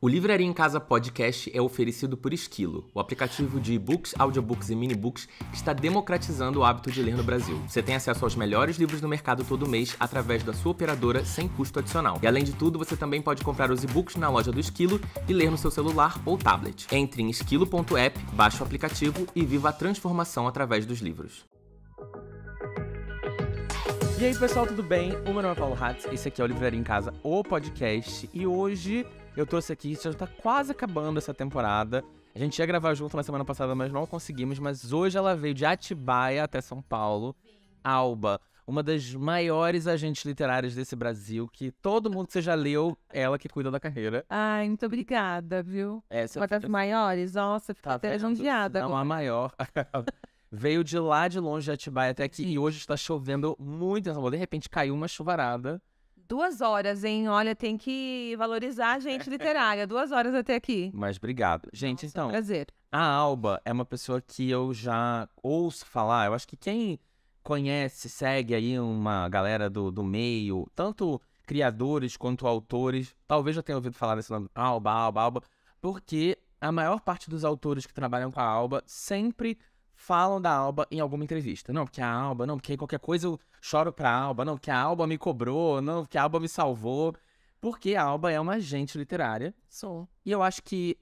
O Livraria em Casa Podcast é oferecido por Esquilo, o aplicativo de e-books, audiobooks e minibooks que está democratizando o hábito de ler no Brasil. Você tem acesso aos melhores livros do mercado todo mês através da sua operadora sem custo adicional. E além de tudo, você também pode comprar os e-books na loja do Esquilo e ler no seu celular ou tablet. Entre em esquilo.app, baixe o aplicativo e viva a transformação através dos livros. E aí, pessoal, tudo bem? O meu nome é Paulo Hatz, esse aqui é o Livraria em Casa, o podcast, e hoje eu trouxe aqui, já tá quase acabando essa temporada. A gente ia gravar junto na semana passada, mas não conseguimos. Mas hoje ela veio de Atibaia até São Paulo, Alba, uma das maiores agentes literárias desse Brasil, que todo mundo que você já leu, ela que cuida da carreira. Ai, muito obrigada, viu? Essa é, uma das maiores, nossa, fiquei tá até lisonjeada. Não, a maior. veio de lá de longe de Atibaia até aqui e hoje está chovendo muito. Então, de repente caiu uma chuvarada. Duas horas, hein? Olha, tem que valorizar a gente é. literária. Duas horas até aqui. Mas obrigado. Gente, Nossa, então. Prazer. A Alba é uma pessoa que eu já ouço falar. Eu acho que quem conhece, segue aí uma galera do, do meio, tanto criadores quanto autores, talvez já tenha ouvido falar desse nome. Alba, Alba, Alba. Porque a maior parte dos autores que trabalham com a Alba sempre falam da Alba em alguma entrevista. Não, porque a Alba, não, porque qualquer coisa eu choro pra Alba, não, porque a Alba me cobrou, não, porque a Alba me salvou. Porque a Alba é uma agente literária. Sou. E eu acho que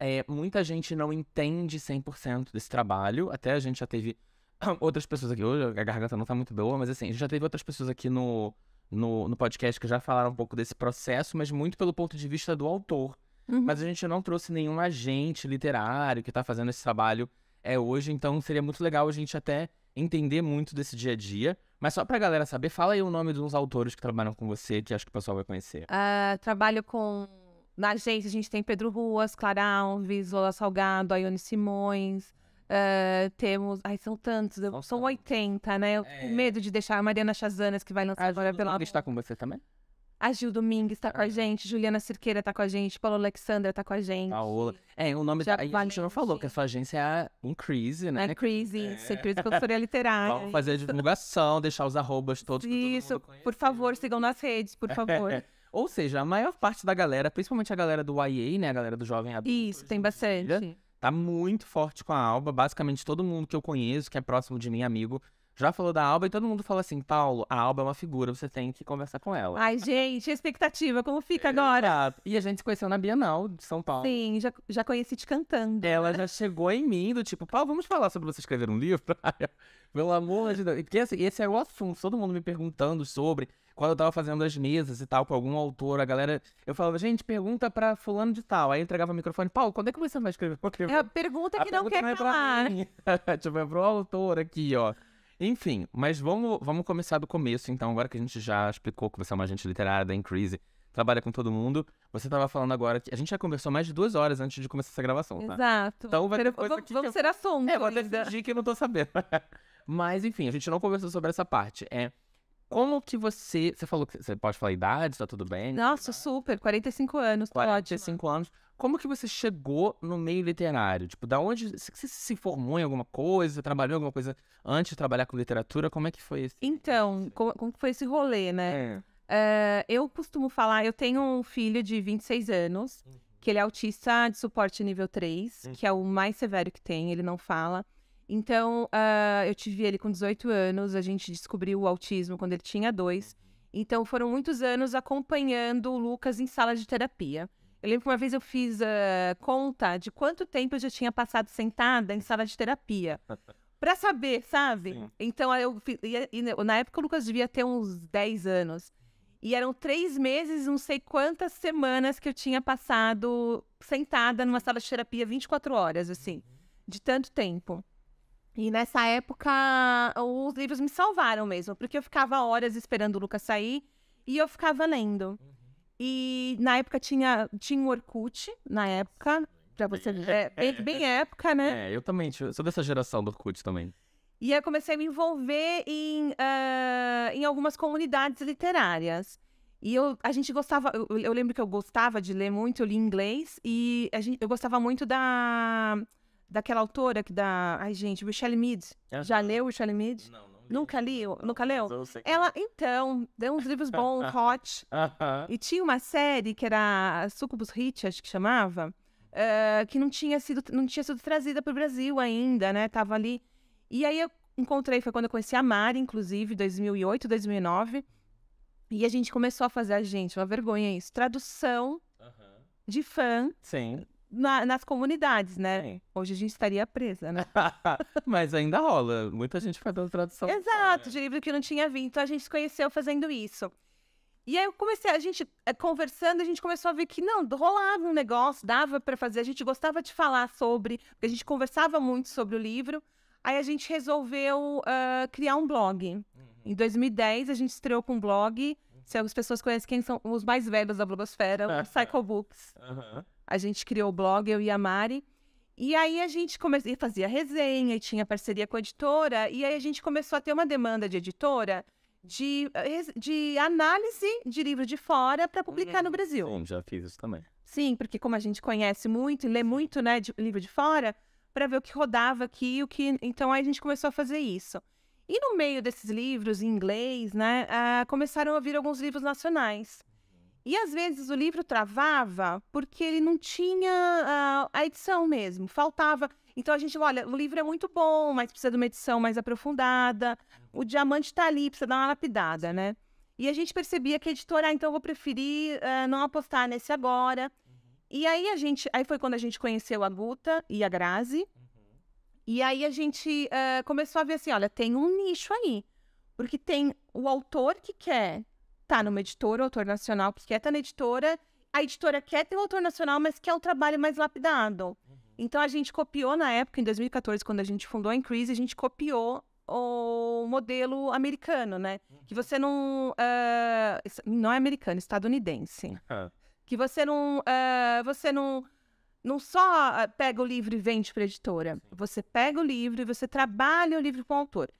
é, muita gente não entende 100% desse trabalho. Até a gente já teve outras pessoas aqui. Hoje a garganta não tá muito boa, mas assim, a gente já teve outras pessoas aqui no, no, no podcast que já falaram um pouco desse processo, mas muito pelo ponto de vista do autor. Uhum. Mas a gente não trouxe nenhum agente literário que tá fazendo esse trabalho é hoje, então seria muito legal a gente até entender muito desse dia a dia. Mas só pra galera saber, fala aí o nome de uns autores que trabalham com você, que acho que o pessoal vai conhecer. Uh, trabalho com. Na agência a gente tem Pedro Ruas, Clara Alves, Lola Salgado, Aione Simões. Uh, temos. Ai, são tantos. Eu... São 80, né? Eu é. medo de deixar a Mariana Chazanas, que vai lançar ah, agora pela. Ela está com você também? A Gil Domingues tá com a gente, Juliana Cirqueira tá com a gente, Paulo Alexandra tá com a gente. Paola. É, o nome da. A gente não falou que a sua agência é a Increase, né? É Increase, é. Increase Consultoria Literária. Vamos fazer a divulgação, deixar os arrobas todos Isso, todo por favor, sigam nas redes, por favor. Ou seja, a maior parte da galera, principalmente a galera do YA, né? A galera do jovem adulto. Isso, tem bastante. Tá muito forte com a Alba. Basicamente, todo mundo que eu conheço, que é próximo de mim, amigo, já falou da Alba e todo mundo fala assim, Paulo, a Alba é uma figura, você tem que conversar com ela. Ai, gente, a expectativa, como fica agora? Exato. E a gente se conheceu na Bienal de São Paulo. Sim, já, já conheci te cantando. Ela já chegou em mim do tipo, Paulo, vamos falar sobre você escrever um livro? Pelo amor de Deus. Porque assim, esse é o assunto, todo mundo me perguntando sobre. Quando eu tava fazendo as mesas e tal com algum autor, a galera. Eu falava, gente, pergunta pra fulano de tal. Aí eu entregava o microfone, Paulo, quando é que você vai escrever? É a pergunta que a não pergunta quer não é calar. Pra mim. tipo, é pro autor aqui, ó. Enfim, mas vamos, vamos começar do começo, então, agora que a gente já explicou que você é uma agente literária da Increase, trabalha com todo mundo. Você estava falando agora que a gente já conversou mais de duas horas antes de começar essa gravação, tá? Exato. Então vai ter coisa que vamos ser assunto. É, vou até fingir que eu não tô sabendo. mas, enfim, a gente não conversou sobre essa parte. É como que você. Você falou que você pode falar idade, tá tudo bem? Nossa, super. 45 anos, 45 ótimo. anos. Como que você chegou no meio literário? Tipo, da onde. Você se formou em alguma coisa? Trabalhou em alguma coisa antes de trabalhar com literatura? Como é que foi isso? Então, como, como foi esse rolê, né? É. Uh, eu costumo falar, eu tenho um filho de 26 anos, uhum. que ele é autista de suporte nível 3, uhum. que é o mais severo que tem, ele não fala. Então, uh, eu tive ele com 18 anos, a gente descobriu o autismo quando ele tinha dois. Então, foram muitos anos acompanhando o Lucas em sala de terapia. Eu lembro que uma vez eu fiz uh, conta de quanto tempo eu já tinha passado sentada em sala de terapia. para saber, sabe? Sim. Então, eu, e, e, né, na época o Lucas devia ter uns 10 anos. E eram três meses, não sei quantas semanas que eu tinha passado sentada numa sala de terapia 24 horas, assim, de tanto tempo. E nessa época, os livros me salvaram mesmo, porque eu ficava horas esperando o Lucas sair e eu ficava lendo. Uhum. E na época tinha, tinha o Orkut, na época, pra você ver, é, bem, bem, época, né? É, eu também, sou dessa geração do Orkut também. E eu comecei a me envolver em, uh, em algumas comunidades literárias. E eu, a gente gostava, eu, eu lembro que eu gostava de ler muito, eu li inglês, e a gente, eu gostava muito da daquela autora que dá. Ai, gente, Michelle Mead. Já leu Michelle Mead? Não, não. Li. Nunca li? Nunca leu? Ela, então, deu uns livros bons, hot. e tinha uma série que era Sucubus Hitch, acho que chamava, uh, que não tinha sido, não tinha sido trazida para o Brasil ainda, né? Tava ali. E aí eu encontrei, foi quando eu conheci a Mari, inclusive, 2008, 2009. E a gente começou a fazer, a gente, uma vergonha isso, tradução uhum. de fã. Sim na, nas comunidades, né? Sim. Hoje a gente estaria presa, né? Mas ainda rola. Muita gente faz tradução. Exato, de livro que não tinha vindo. Então a gente se conheceu fazendo isso. E aí eu comecei, a gente eh, conversando, a gente começou a ver que não, rolava um negócio, dava para fazer, a gente gostava de falar sobre, porque a gente conversava muito sobre o livro. Aí a gente resolveu uh, criar um blog. Uhum. Em 2010 a gente estreou com um blog. Uhum. Se algumas pessoas conhecem quem são os mais velhos da blogosfera, o Psycho Books. Uhum a gente criou o blog, eu e a Mari. E aí a gente comecei, fazia resenha e tinha parceria com a editora, e aí a gente começou a ter uma demanda de editora de, eh, de análise de livro de fora para publicar no uhum. Brasil. Sim, já fiz isso também. Sim, porque como a gente conhece muito e lê muito, né, de, livro de fora, para ver o que rodava aqui, o que. Então aí a gente começou a fazer isso. E no meio desses livros em inglês, né, uh, começaram a vir alguns livros nacionais. E às vezes o livro travava porque ele não tinha uh, a edição mesmo, faltava. Então a gente, olha, o livro é muito bom, mas precisa de uma edição mais aprofundada. O diamante está ali, precisa dar uma lapidada, né? E a gente percebia que editora, ah, então eu vou preferir uh, não apostar nesse agora. Uhum. E aí a gente, aí foi quando a gente conheceu a Guta e a Grazi. Uhum. E aí a gente uh, começou a ver assim, olha, tem um nicho aí. Porque tem o autor que quer tá numa editora, autor nacional, que quer estar tá na editora. A editora quer ter o autor nacional, mas quer o um trabalho mais lapidado. Uhum. Então a gente copiou na época, em 2014, quando a gente fundou a Increase, a gente copiou o modelo americano, né? Uhum. Que você não. Uh, não é americano, é estadunidense. Uhum. Que você não. Uh, você não não só eh, pega o livro e vende para editora. Você pega o livro e você trabalha o livro com o autor.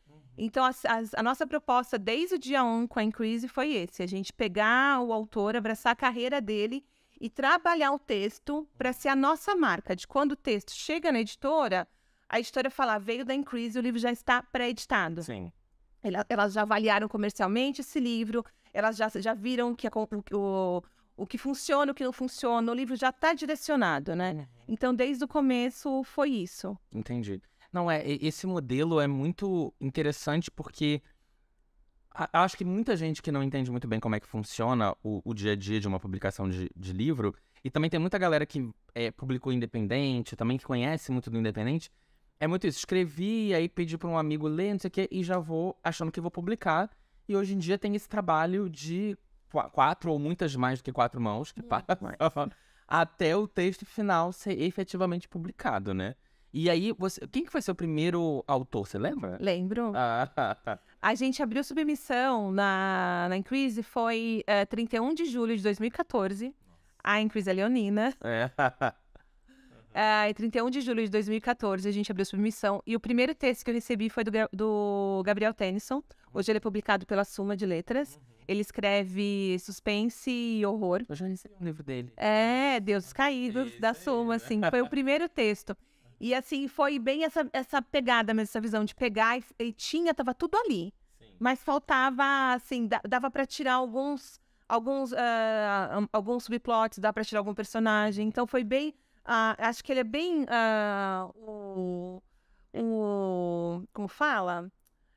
Então, a, a nossa proposta desde o dia 1 um com a Increase foi esse: a gente pegar o autor, abraçar a carreira dele e trabalhar o texto para ser a nossa marca. De quando o texto chega na editora, a editora fala, veio da Increase, o livro já está pré-editado. Sim. Elas já avaliaram comercialmente esse livro, elas já, já viram que a, o, o que funciona, o que não funciona, o livro já está direcionado, né? Uhum. Então, desde o começo, foi isso. Entendi. Não, é, esse modelo é muito interessante porque a, acho que muita gente que não entende muito bem como é que funciona o, o dia a dia de uma publicação de, de livro, e também tem muita galera que é, publicou independente, também que conhece muito do independente, é muito isso. Escrevi, aí pedi para um amigo ler, não sei o quê, e já vou achando que vou publicar. E hoje em dia tem esse trabalho de quatro ou muitas mais do que quatro mãos que passa até o texto final ser efetivamente publicado, né? E aí, você, quem que foi seu primeiro autor, você lembra? Lembro. Ah, tá. A gente abriu submissão na, na Increase, foi é, eh, 31 de julho de 2014. A Increase é leonina. É. É, 31 de julho de 2014, a gente abriu submissão. E o primeiro texto que eu recebi foi do, do Gabriel Tennyson. Uhum. Hoje ele é publicado pela Suma de Letras. Uhum. Ele escreve suspense e horror. Eu já recebi um livro dele. É, Deus Caídos, da Suma, aí, assim. Né? Foi o primeiro texto. E assim, foi bem essa, essa pegada mesmo, essa visão de pegar e, e tinha, tava tudo ali. Sim. Mas faltava, assim, dava para tirar alguns alguns, uh, alguns subplots, dá para tirar algum personagem. Então foi bem. Uh, acho que ele é bem. Uh, o, o. Como fala?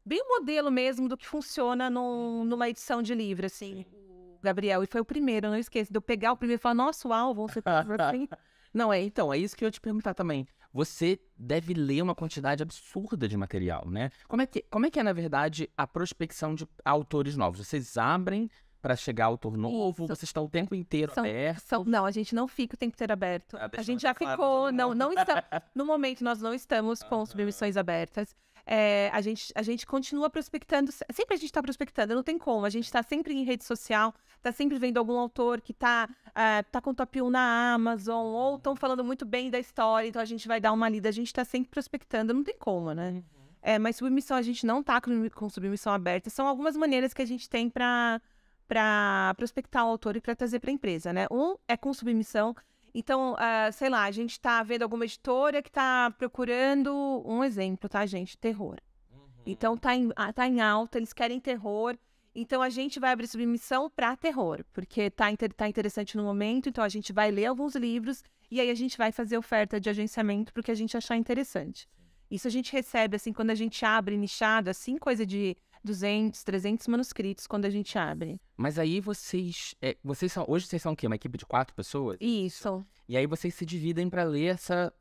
Bem o modelo mesmo do que funciona numa edição de livro, assim. O Gabriel. E foi o primeiro, não esqueço. De eu pegar o primeiro e falar, nossa, uau, vão ser assim. não, é, então, é isso que eu ia te perguntar também você deve ler uma quantidade absurda de material, né? Como é que, como é, que é, na verdade, a prospecção de autores novos? Vocês abrem para chegar autor novo? Vocês estão o tempo inteiro são, aberto? São, não, a gente não fica o tempo inteiro aberto. Ah, a gente já claro, ficou. Não, não, não estamos. No momento, nós não estamos com submissões abertas é, a, gente, a gente continua prospectando, sempre a gente está prospectando, não tem como, a gente está sempre em rede social, está sempre vendo algum autor que está uh, eh, tá com top 1 na Amazon, ou estão uhum. falando muito bem da história, então a gente vai dar uma lida, a gente está sempre prospectando, não tem como, né? Uhum. É, mas submissão, a gente não está com, com submissão aberta, são algumas maneiras que a gente tem para para prospectar o autor e para trazer para a empresa, né? Um é com submissão, então, uh, sei lá, a gente está vendo alguma editora que está procurando um exemplo, tá, gente? Terror. Uhum. Então, tá em, ah, tá em alta, eles querem terror. Então, a gente vai abrir submissão para terror, porque tá, inter, tá interessante no momento. Então, a gente vai ler alguns livros e aí a gente vai fazer oferta de agenciamento porque a gente achar interessante. Isso a gente recebe, assim, quando a gente abre nichado, assim, coisa de 200, 300 manuscritos quando a gente abre. Mas aí vocês, é, vocês são, hoje vocês são o quê? Uma equipe de quatro pessoas? Isso. E aí vocês se dividem para ler essa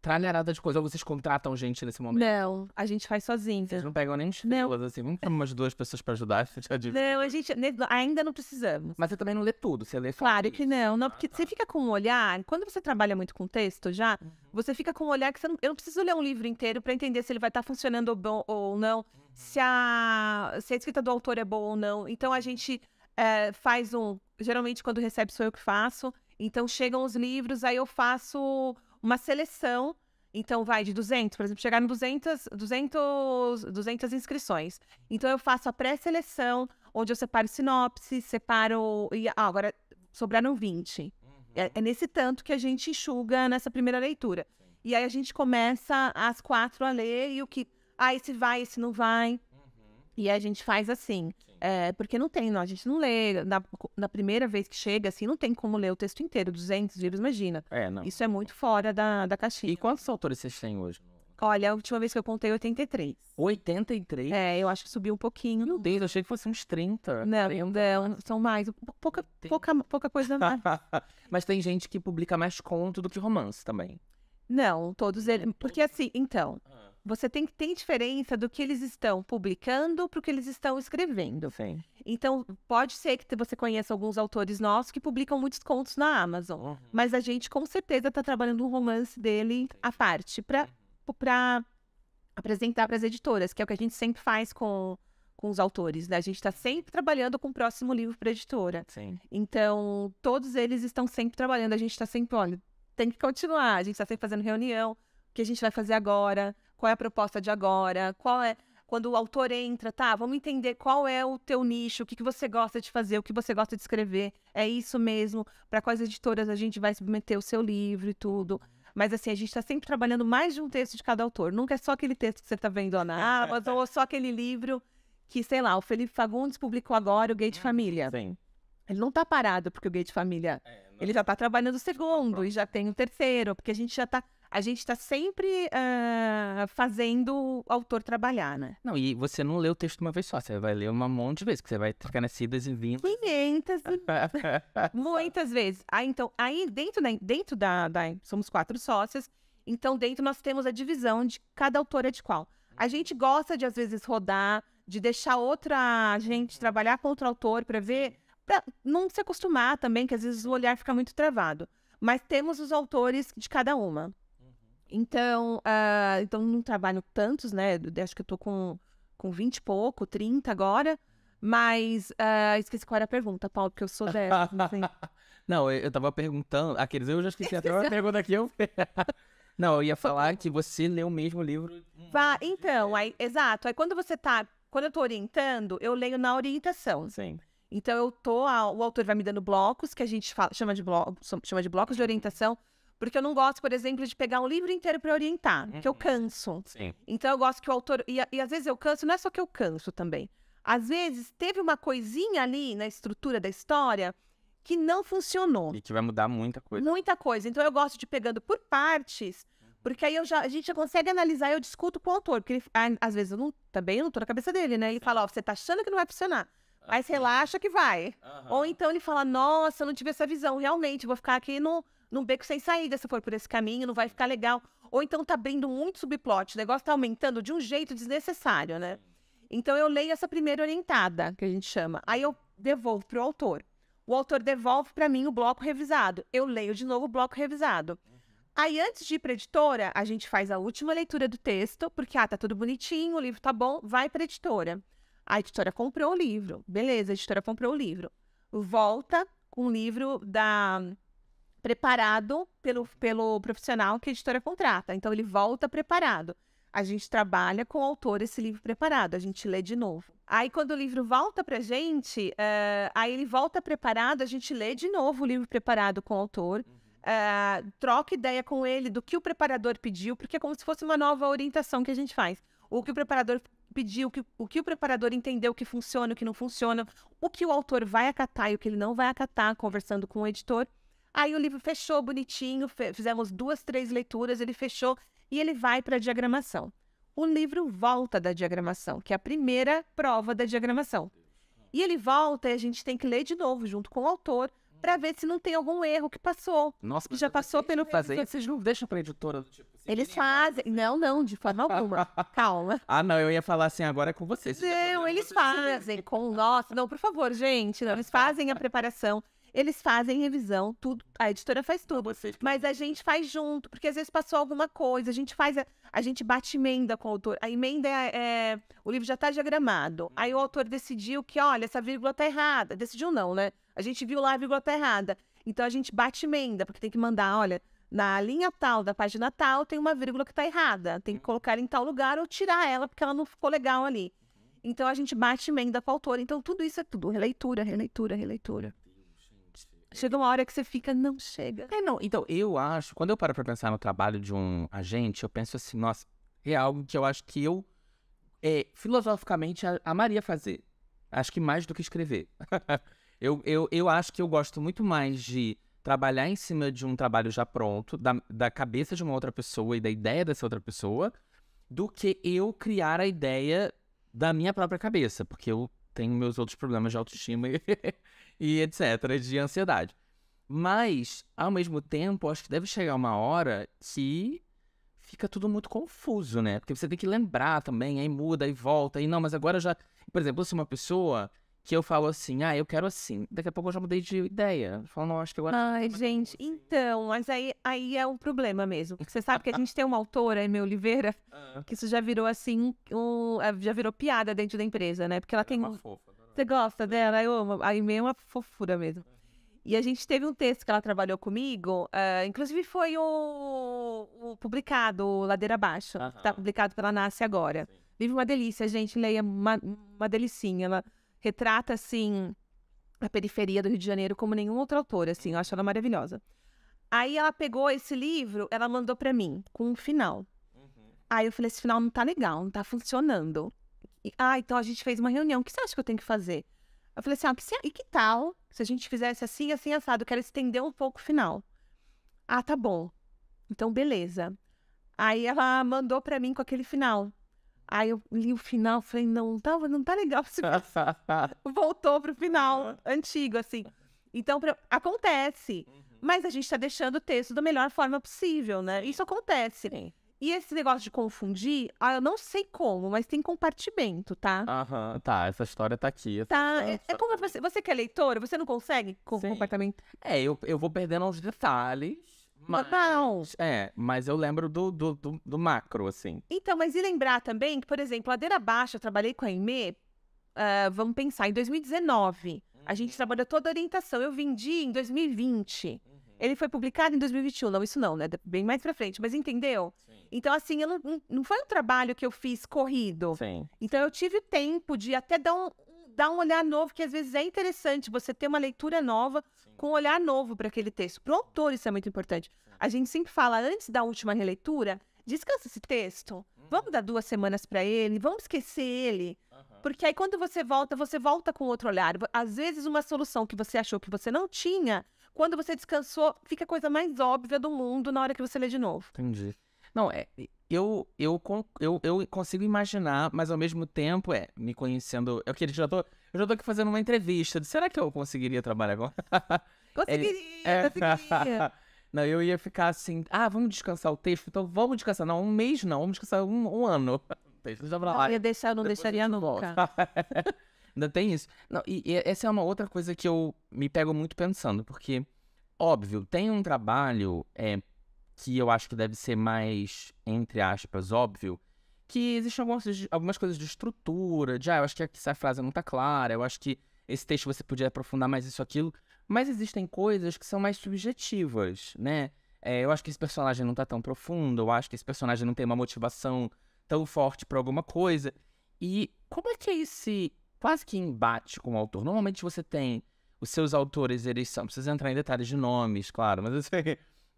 tralharada de coisa. Ou vocês contratam gente nesse momento? Não, a gente faz sozinha. Vocês não pegam nem estrelas, assim. Vamos ter umas duas pessoas pra ajudar. já é Não, a gente ainda não precisamos. Mas você também não lê tudo, você lê Claro que não, não, ah, porque tá. você fica com um olhar. Quando você trabalha muito com texto já, uhum. você fica com um olhar que você não, eu não preciso ler um livro inteiro para entender se ele vai estar tá funcionando ou, bom, ou não, uhum. se a, se a escrita do autor é boa ou não. Então a gente é, faz um. Geralmente, quando recebe, sou eu que faço. Então chegam os livros, aí eu faço uma seleção. Então, vai de 200, por exemplo, chegar em 200, 200, 200 inscrições. Então, eu faço a pré-seleção, onde eu separo sinopse, separo. E, ah, agora sobraram 20. É, uhum. É, é, nesse tanto que a gente enxuga nessa primeira leitura. Sim. E aí a gente começa às quatro a ler e o que. Ah, esse vai, esse não vai. E a gente faz assim, é, porque não tem, não, a gente não lê, na, na, primeira vez que chega, assim, não tem como ler o texto inteiro, 200 livros, imagina. É, não. Isso é muito fora da, da caixinha. E quantos autores vocês têm hoje? Olha, a última vez que eu contei, 83. 83? É, eu acho que subiu um pouquinho. Meu Deus, eu achei que fosse uns 30. Não, 30. não são mais. Pouca, pouca, pouca coisa mais. Mas tem gente que publica mais conto do que romance também. Não, todos eles. Porque assim, então. Ah você tem que ter diferença do que eles estão publicando para o que eles estão escrevendo. Sim. Então, pode ser que você conheça alguns autores nossos que publicam muitos contos na Amazon, uhum. mas a gente com certeza está trabalhando um romance dele à parte para uhum. apresentar para as editoras, que é o que a gente sempre faz com, com os autores, né? A gente está sempre trabalhando com o próximo livro para a editora. Sim. Então, todos eles estão sempre trabalhando, a gente está sempre, olha, tem que continuar, a gente está sempre fazendo reunião, o que a gente vai fazer agora, qual é a proposta de agora, qual é quando o autor entra, tá? Vamos entender qual é o teu nicho, o que, que você gosta de fazer, o que você gosta de escrever. É isso mesmo. Para quais editoras a gente vai submeter o seu livro e tudo. Mas assim, a gente está sempre trabalhando mais de um texto de cada autor. Nunca é só aquele texto que você está vendo na Amazon ou só aquele livro que, sei lá, o Felipe Fagundes publicou agora, o Gay de uhum. Família. Sim. Ele não está parado porque o Gay de Família. É, ele já está trabalhando o segundo Pronto. e já tem o terceiro, porque a gente já está a gente está sempre uh, fazendo o autor trabalhar, né? Não, e você não lê o texto uma vez só, você vai ler uma monte de vezes, que você vai ficar nas idas e vindas. 500 Muitas vezes. Ah, então, aí dentro, da, dentro da, da, Somos quatro sócias, então dentro nós temos a divisão de cada autora é de qual. A uhum. gente gosta de, às vezes, rodar, de deixar outra gente uhum. trabalhar com outro autor para ver, para não se acostumar também, que às vezes o olhar fica muito travado. Mas temos os autores de cada uma. Então, uh, então não trabalho tantos, né? Acho que eu tô com, com 20 e pouco, 30 agora. Mas uh, esqueci qual era a pergunta, Paulo, porque eu sou dessa. Assim. não, eu, tava perguntando. Aqueles eu já esqueci até uma pergunta aqui. Eu... não, eu ia falar que você lê o mesmo livro. Vá, então, aí, exato. Aí quando você tá. Quando eu tô orientando, eu leio na orientação. Sim. Então eu tô, o autor vai me dando blocos que a gente fala, chama de blocos, chama de blocos de orientação, porque eu não gosto, por exemplo, de pegar um livro inteiro para orientar, uhum. que eu uhum. canso. Sim. Então eu gosto que o autor. E, e às vezes eu canso, não é só que eu canso também. Às vezes teve uma coisinha ali na estrutura da história que não funcionou. E que vai mudar muita coisa. Muita coisa. Então eu gosto de pegando por partes, uhum. porque aí eu já, a gente já consegue analisar, e eu discuto com o autor, porque ele, às vezes eu não, também eu não tô na cabeça dele, né? Ele fala, ó, você tá achando que não vai funcionar, mas ah, relaxa que vai. Uhum. Ou então ele fala, nossa, eu não tive essa visão, realmente, vou ficar aqui no, num beco sem saída, se for por esse caminho, não vai ficar legal. Ou então tá abrindo muito subplot, o negócio tá aumentando de um jeito desnecessário, né? Então eu leio essa primeira orientada, que a gente chama. Aí eu devolvo pro autor. O autor devolve para mim o bloco revisado. Eu leio de novo o bloco revisado. Aí, antes de ir para editora, a gente faz a última leitura do texto, porque ah, tá tudo bonitinho, o livro tá bom, vai para editora. A editora comprou o livro, beleza, a editora comprou o livro. Volta com o livro da preparado pelo, pelo profissional que a editora contrata. Então, ele volta preparado. A gente trabalha com o autor esse livro preparado, a gente lê de novo. Aí, quando o livro volta para a gente, uh, aí ele volta preparado, a gente lê de novo o livro preparado com o autor. Uh, troca ideia com ele do que o preparador pediu, porque é como se fosse uma nova orientação que a gente faz. O que o preparador pediu, o que, o que o preparador entendeu que funciona, o que não funciona, o que o autor vai acatar e o que ele não vai acatar, conversando com o editor. Aí o livro fechou bonitinho, fizemos duas, três leituras, ele fechou e ele vai para a diagramação. O livro volta da diagramação, que é a primeira prova da diagramação. E ele volta e a gente tem que ler de novo junto com o autor para ver se não tem algum erro que passou. Nossa, que já passou pelo fazer. Vocês não deixam para editora do tipo Eles fazem. Não, não, de forma alguma. Calma. Ah, não, eu ia falar assim agora é com vocês. Não, eles fazem com nós. Não, por favor, gente, não, eles fazem a preparação. Eles fazem revisão, tudo. A editora faz tudo. Mas a gente faz junto, porque às vezes passou alguma coisa. A gente faz. A, a gente bate emenda com o autor. A emenda é, é O livro já está diagramado. Uhum. Aí o autor decidiu que, olha, essa vírgula tá errada. Decidiu não, né? A gente viu lá a vírgula tá errada. Então a gente bate emenda, porque tem que mandar, olha, na linha tal, da página tal, tem uma vírgula que está errada. Tem que uhum. colocar em tal lugar ou tirar ela, porque ela não ficou legal ali. Uhum. Então a gente bate emenda com o autor. Então tudo isso é tudo. Releitura, releitura, releitura. Chega uma hora que você fica, não chega. É, não. Então, eu acho, quando eu paro pra pensar no trabalho de um agente, eu penso assim, nossa, é algo que eu acho que eu, é, filosoficamente, amaria fazer. Acho que mais do que escrever. eu, eu, eu acho que eu gosto muito mais de trabalhar em cima de um trabalho já pronto, da, da cabeça de uma outra pessoa e da ideia dessa outra pessoa, do que eu criar a ideia da minha própria cabeça, porque eu tenho meus outros problemas de autoestima e, e etc., de ansiedade. Mas, ao mesmo tempo, acho que deve chegar uma hora que fica tudo muito confuso, né? Porque você tem que lembrar também, aí muda, aí volta, aí não, mas agora já. Por exemplo, se uma pessoa que eu falo assim, ah, eu quero assim. Daqui a pouco eu já mudei de ideia. falo, não, acho que agora. Ai, gente, assim. então, mas aí, aí é um problema mesmo. você sabe que a gente tem uma autora, Emê Oliveira, que isso já virou assim, um, é, já virou piada dentro da empresa, né? Porque ela, é tem. É fofa, né? você gosta dela? Eu amo. A Emê é uma fofura mesmo. É. E a gente teve um texto que ela trabalhou comigo, uh, inclusive foi o, o publicado, o Ladeira Abaixo, uh -huh. que tá publicado pela Nasce agora. Sim. Livro uma delícia, gente, leia, uma, uma delicinha. Ela retrata, assim, a periferia do Rio de Janeiro como nenhum outro autor, assim, eu acho ela maravilhosa. Aí ela pegou esse livro, ela mandou para mim, com um final. Uhum. Aí eu falei, esse final não tá legal, não tá funcionando. E, ah, então a gente fez uma reunião, o que você acha que eu tenho que fazer? Eu falei assim, ah, que se, e que tal se a gente fizesse assim, assim, assado? Eu quero estender um pouco o final. Ah, tá bom. Então, beleza. Aí ela mandou para mim com aquele final. Aí eu li o final, falei, não, tava não tá legal Voltou pro final antigo, assim. Então, pra... acontece. Uhum. Mas a gente tá deixando o texto da melhor forma possível, né? Isso acontece. Sim. E esse negócio de confundir, ah, eu não sei como, mas tem compartimento, tá? Aham, uhum, tá. Essa história tá aqui. Tá. É, é, é como você, você que é leitora, você não consegue com compartimento? É, eu, eu vou perdendo os detalhes mas, não. É, mas eu lembro do, do, do, do, macro, assim. Então, mas e lembrar também que, por exemplo, Ladeira baixa, eu trabalhei com a IME, uh, eh, vamos pensar, em 2019. Uhum. A gente uhum. trabalhou toda a orientação. Eu vendi em 2020. Uhum. Ele foi publicado em 2021. Não, isso não, né? Bem mais pra frente, mas entendeu? Sim. Então, assim, eu não, foi um trabalho que eu fiz corrido. Sim. Então, eu tive o tempo de até dar um, dar um olhar novo, que às vezes é interessante você ter uma leitura nova Sim. com um olhar novo para aquele texto. Para o autor, isso é muito importante. Sim. A gente sempre fala, antes da última releitura, descansa esse texto. Uhum. Vamos dar duas semanas para ele, vamos esquecer ele. Uhum. Porque aí quando você volta, você volta com outro olhar. Às vezes, uma solução que você achou que você não tinha, quando você descansou, fica a coisa mais óbvia do mundo na hora que você lê de novo. Entendi. Não, é, eu, eu, eu, eu consigo imaginar, mas ao mesmo tempo, é, me conhecendo. Eu, é eu, já tô, eu já tô aqui fazendo uma entrevista. Será que eu conseguiria trabalhar agora? Conseguiria! É, conseguiria. não, eu ia ficar assim, ah, vamos descansar o texto, então vamos descansar. Não, um mês não, vamos descansar um, um ano. Deixa pra lá. Não, eu ia deixar, eu não deixaria deixaria nunca. Ainda tem isso. Não, e, e essa é uma outra coisa que eu me pego muito pensando, porque, óbvio, tem um trabalho é, que eu acho que deve ser mais, entre aspas, óbvio, que existem algumas, algumas coisas de estrutura, de, ah, eu acho que essa frase não tá clara, eu acho que esse texto você podia aprofundar mais isso, aquilo, mas existem coisas que são mais subjetivas, né? É, eu acho que esse personagem não tá tão profundo, eu acho que esse personagem não tem uma motivação tão forte para alguma coisa. E como é que é esse quase que embate com o autor? Normalmente você tem os seus autores, eles são. Precisa entrar em detalhes de nomes, claro, mas assim,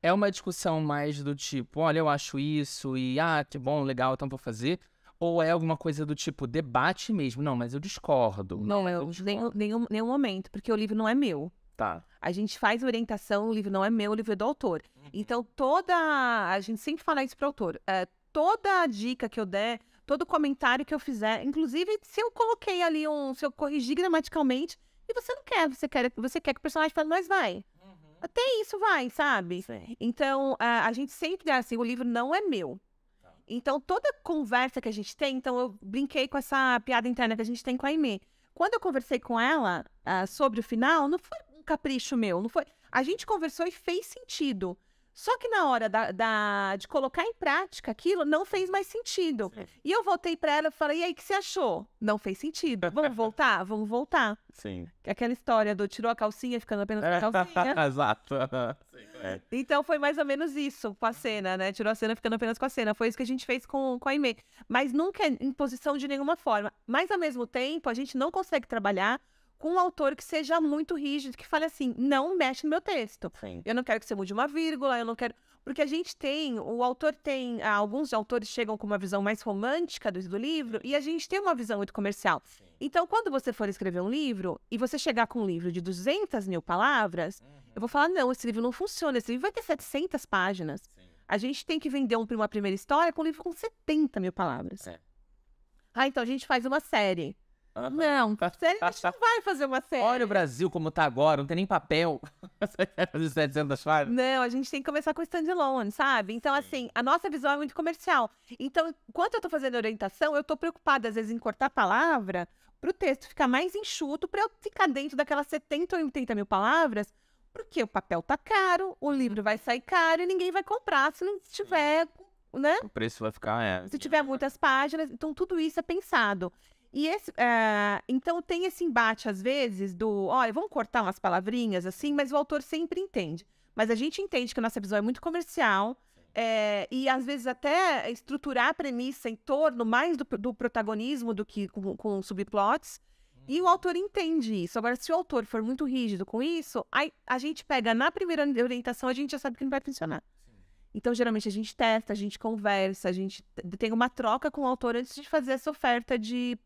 é uma discussão mais do tipo, olha, eu acho isso e ah, que bom, legal, então vou fazer. Ou é alguma coisa do tipo debate mesmo? Não, mas eu discordo. Não, eu, eu discordo. Nenhum, nenhum momento, porque o livro não é meu. Tá. A gente faz orientação, o livro não é meu, o livro é do autor. Uhum. Então, toda. A gente sempre fala isso para o autor. É, toda dica que eu der, todo comentário que eu fizer, inclusive se eu coloquei ali um. Se eu corrigir gramaticalmente, e você não quer, você quer, você quer que o personagem fale, mas vai. Até isso vai, sabe? Sim. Então, a, a, gente sempre é assim, o livro não é meu. Tá. Então, toda conversa que a gente tem, então eu brinquei com essa piada interna que a gente tem com a Aimee. Quando eu conversei com ela uh, sobre o final, não foi um capricho meu, não foi. A gente conversou e fez sentido. Só que na hora da, da, de colocar em prática aquilo, não fez mais sentido. Sim. E eu voltei para ela e falei: e aí, o que você achou? Não fez sentido. Vamos voltar? Vamos voltar. Sim. Aquela história do tirou a calcinha, ficando apenas com a calcinha. Exato. Sim, é. Então foi mais ou menos isso com a cena, né? Tirou a cena, ficando apenas com a cena. Foi isso que a gente fez com, com a e-mail. Mas nunca em posição de nenhuma forma. Mas ao mesmo tempo, a gente não consegue trabalhar com um autor que seja muito rígido, que fale assim, não mexe no meu texto. Sim. Eu não quero que você mude uma vírgula, eu não quero. Porque a gente tem, o autor tem, ah, alguns autores chegam com uma visão mais romântica do, do livro, e a gente tem uma visão muito comercial. Sim. Então, quando você for escrever um livro, e você chegar com um livro de 200 mil palavras, uhum. eu vou falar, não, esse livro não funciona, esse livro vai ter 700 páginas. Sim. A gente tem que vender uma primeira história com um livro com 70 mil palavras. É. Ah, então a gente faz uma série. Não, sério, a gente não vai fazer uma série. Olha o Brasil como tá agora, não tem nem papel. Você fazer 700 das falhas? Não, a gente tem que começar com standalone, sabe? Então, assim, a nossa visão é muito comercial. Então, enquanto eu tô fazendo orientação, eu tô preocupada, às vezes, em cortar a palavra pro texto ficar mais enxuto, pra eu ficar dentro daquelas 70 ou 80 mil palavras, porque o papel tá caro, o livro vai sair caro e ninguém vai comprar se não tiver, né? O preço vai ficar, é. Se tiver muitas páginas, então tudo isso é pensado. E esse, uh, então tem esse embate às vezes do, olha, vamos cortar umas palavrinhas assim, mas o autor sempre entende. Mas a gente entende que a nossa visão é muito comercial é, e às vezes até estruturar a premissa em torno mais do, do protagonismo do que com, com subplots. E o uhum. autor entende isso. Agora, se o autor for muito rígido com isso, aí a gente pega na primeira orientação, a gente já sabe que não vai funcionar. Então, geralmente, a gente testa, a gente conversa, a gente tem uma troca com o autor antes de fazer essa oferta de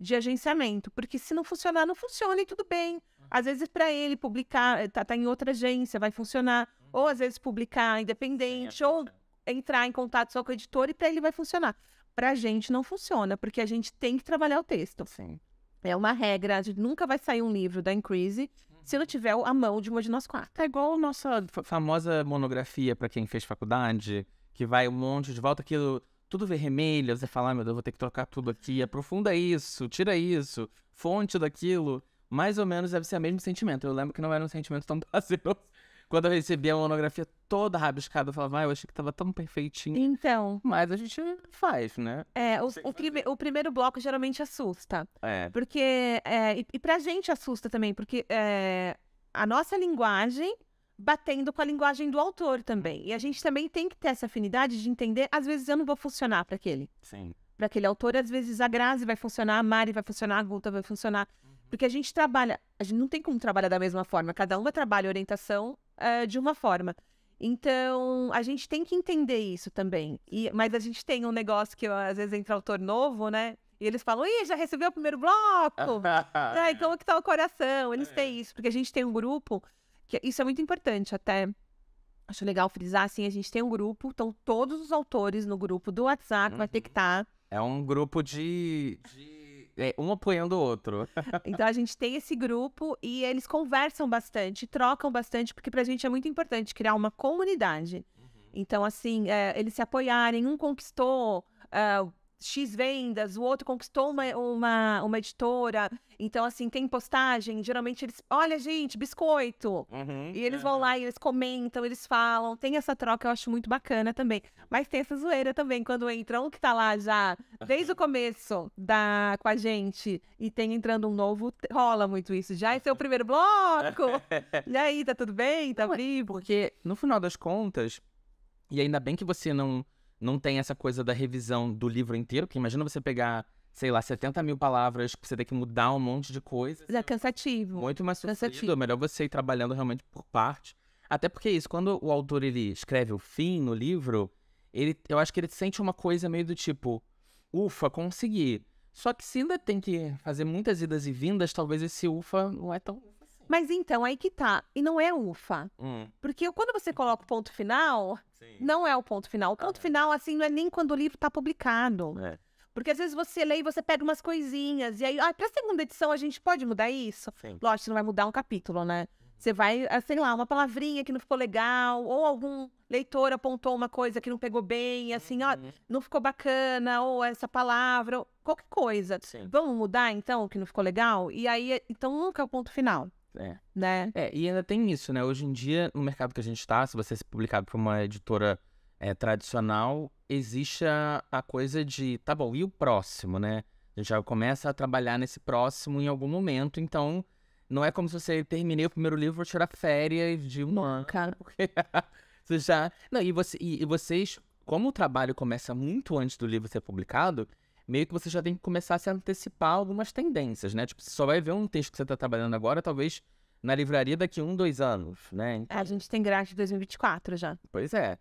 de agenciamento, porque se não funcionar, não funciona e tudo bem. Uhum. Às vezes para ele publicar, eh, tá, tá, em outra agência, vai funcionar, uhum. ou às vezes publicar independente, ou é. entrar em contato só com o editor e para ele vai funcionar. Para a gente não funciona, porque a gente tem que trabalhar o texto. Sim. É uma regra, nunca vai sair um livro da Increase se não uhum. tiver a mão de uma de nós quatro. É igual a nossa famosa monografia para quem fez faculdade, que vai um monte de volta aquilo tudo vermelho, você fala, ah, meu Deus, vou ter que trocar tudo aqui, aprofunda isso, tira isso, fonte daquilo. Mais ou menos deve ser o mesmo sentimento. Eu lembro que não era um sentimento tão prazeroso. Quando eu recebia a monografia toda rabiscada, eu falava, ah, eu achei que tava tão perfeitinho. Então. Mas a gente faz, né? É, o, o, prime, o primeiro bloco geralmente assusta. É. Porque. É, e, e pra gente assusta também, porque é, a nossa linguagem batendo com a linguagem do autor também. E a gente também tem que ter essa afinidade de entender, às vezes eu não vou funcionar para aquele. Sim. Para aquele autor, às vezes a Grazi vai funcionar, a Mari vai funcionar, a Guta vai funcionar. Uhum. Porque a gente trabalha, a gente não tem como trabalhar da mesma forma, cada uma trabalha orientação uh, de uma forma. Então, a gente tem que entender isso também. E, mas a gente tem um negócio que às vezes entra autor novo, né? E eles falam, ih, já recebeu o primeiro bloco? então o que tá o coração? Eles é. têm isso, porque a gente tem um grupo que isso é muito importante até. Acho legal frisar, assim, a gente tem um grupo, então todos os autores no grupo do WhatsApp uhum. vai ter que estar. Uhum. Tá... É um grupo de... de... É, um apoiando o outro. então a gente tem esse grupo e eles conversam bastante, trocam bastante, porque pra gente é muito importante criar uma comunidade. Uhum. Então, assim, é, eles se apoiarem, um conquistou. Uh, X vendas, o outro conquistou uma, uma, uma editora. Então, assim, tem postagem. Geralmente eles. Olha, gente, biscoito. Uhum, e eles uhum. vão lá e eles comentam, eles falam. Tem essa troca, eu acho muito bacana também. Mas tem essa zoeira também, quando entra um que tá lá já desde o começo da, com a gente e tem entrando um novo, rola muito isso. Já esse é o primeiro bloco. e aí, tá tudo bem? Tá Não, é vivo? Porque, no final das contas, e ainda bem que você não não tem essa coisa da revisão do livro inteiro, porque imagina você pegar, sei lá, 70 mil palavras que você tem que mudar um monte de coisa. É, é cansativo. Muito mais sofrido, cansativo. é melhor você ir trabalhando realmente por parte. Até porque é isso, quando o autor ele escreve o fim no livro, ele, eu acho que ele sente uma coisa meio do tipo, ufa, consegui. Só que se ainda tem que fazer muitas idas e vindas, talvez esse ufa não é tão mas então, aí que tá. E não é ufa. Hum. Porque quando você coloca o ponto final, Sim. não é o ponto final. O ponto ah, final, assim, não é nem quando o livro tá publicado. É. Porque às vezes você lê e você pega umas coisinhas. E aí, ah, pra segunda edição a gente pode mudar isso? Sim. Lógico, você não vai mudar um capítulo, né? Uhum. Você vai, ah, sei lá, uma palavrinha que não ficou legal, ou algum leitor apontou uma coisa que não pegou bem, assim, ó, uhum. não ficou bacana, ou essa palavra, ou qualquer coisa. Sim. Vamos mudar, então, o que não ficou legal? E aí, então, nunca é o ponto final. É. Né? É, e ainda tem isso, né? Hoje em dia, no mercado que a gente está, se você se publicado por uma editora é, tradicional, existe a, a coisa de, tá bom, e o próximo, né? A gente já começa a trabalhar nesse próximo em algum momento, então não é como se você terminei o primeiro livro, vou tirar férias de um ano. Cara. Porque você já. Não, e, você, e, e vocês, como o trabalho começa muito antes do livro ser publicado, meio que você já tem que começar a se antecipar algumas tendências, né? Tipo, você só vai ver um texto que você está trabalhando agora, talvez na livraria daqui um, dois anos, né? É, a gente tem grade de 2024 já. Pois é.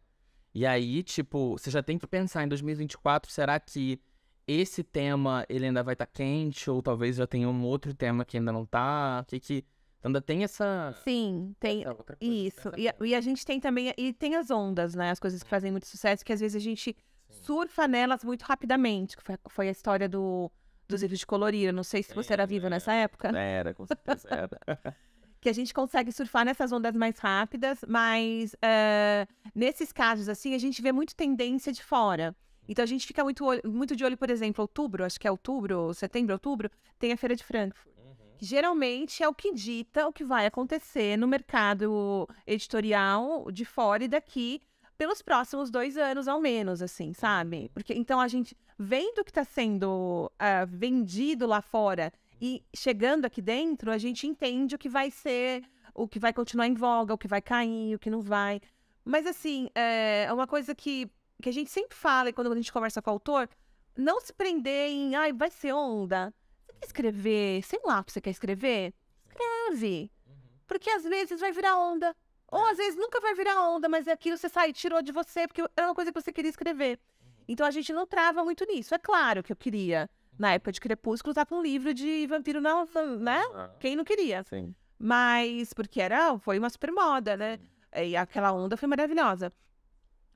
E aí, tipo, você já tem que pensar em 2024, será que esse tema ele ainda vai estar tá quente ou talvez já tenha um outro tema que ainda não está Que que então ainda tem essa Sim, tem essa isso. E a, e a gente tem também e tem as ondas, né? As coisas que fazem muito sucesso que às vezes a gente surfa nelas muito rapidamente, que foi, foi a história do, dos livros de colorir. Eu não sei se você era viva nessa época. Era, com certeza era. que a gente consegue surfar nessas ondas mais rápidas, mas uh, nesses casos, assim, a gente vê muito tendência de fora. Então a gente fica muito, muito de olho, por exemplo, outubro, acho que é outubro, setembro, outubro, tem a Feira de Frankfurt. Uhum. Que geralmente é o que dita o que vai acontecer no mercado editorial de fora e daqui, pelos próximos dois anos, ao menos, assim, sabe? Porque então a gente, vendo o que está sendo uh, vendido lá fora e chegando aqui dentro, a gente entende o que vai ser, o que vai continuar em voga, o que vai cair, o que não vai. Mas, assim, é uma coisa que, que a gente sempre fala e quando a gente conversa com o autor, não se prender em, ai, vai ser onda. Você quer escrever, sei lá você quer escrever? Escreve. Uhum. Porque às vezes vai virar onda. Ou às vezes nunca vai virar onda, mas aquilo você sai, tirou de você, porque era uma coisa que você queria escrever. Uhum. Então a gente não trava muito nisso. É claro que eu queria, na época de Crepúsculo, estar com um livro de vampiro, não, né? Ah, Quem não queria? Sim. Mas, porque era, foi uma super moda, né? É, e aquela onda foi maravilhosa.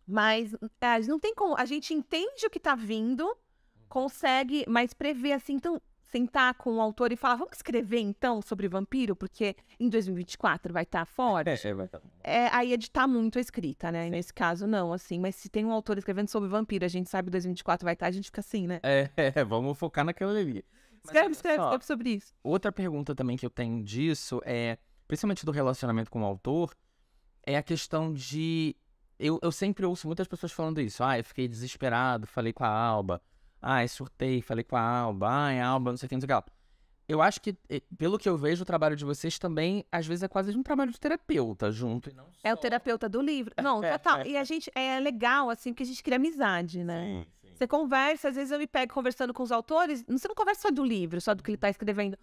Mas é, não tem como. A gente entende o que está vindo, uhum. consegue, mas prever assim, então sentar com o autor e falar, vamos escrever então sobre vampiro, porque em 2024 vai tá estar é, tá forte. É, vai tá... é, aí editar muito a escrita, né? Sim. Nesse caso, não, assim. Mas se tem um autor escrevendo sobre vampiro, a gente sabe que 2024 vai estar, tá, a gente fica assim, né? É, é vamos focar naquela ali. Escreve, escreve, só, escreve sobre isso. Outra pergunta também que eu tenho disso é, principalmente do relacionamento com o autor, é a questão de. Eu, eu sempre ouço muitas pessoas falando isso. Ah, eu fiquei desesperado, falei com a Alba ah, surtei, falei com a Alba, ai, Alba, não sei o que, não sei o que Eu acho que, eh, pelo que eu vejo, o trabalho de vocês também, às vezes, é quase um trabalho de terapeuta junto. E não só... É o terapeuta do livro. Não, é. total. e a gente é legal, assim, porque a gente cria amizade, né? Sim, sim. Você conversa, às vezes eu me pego conversando com os autores. Você não conversa só do livro, só do que ele está escrevendo.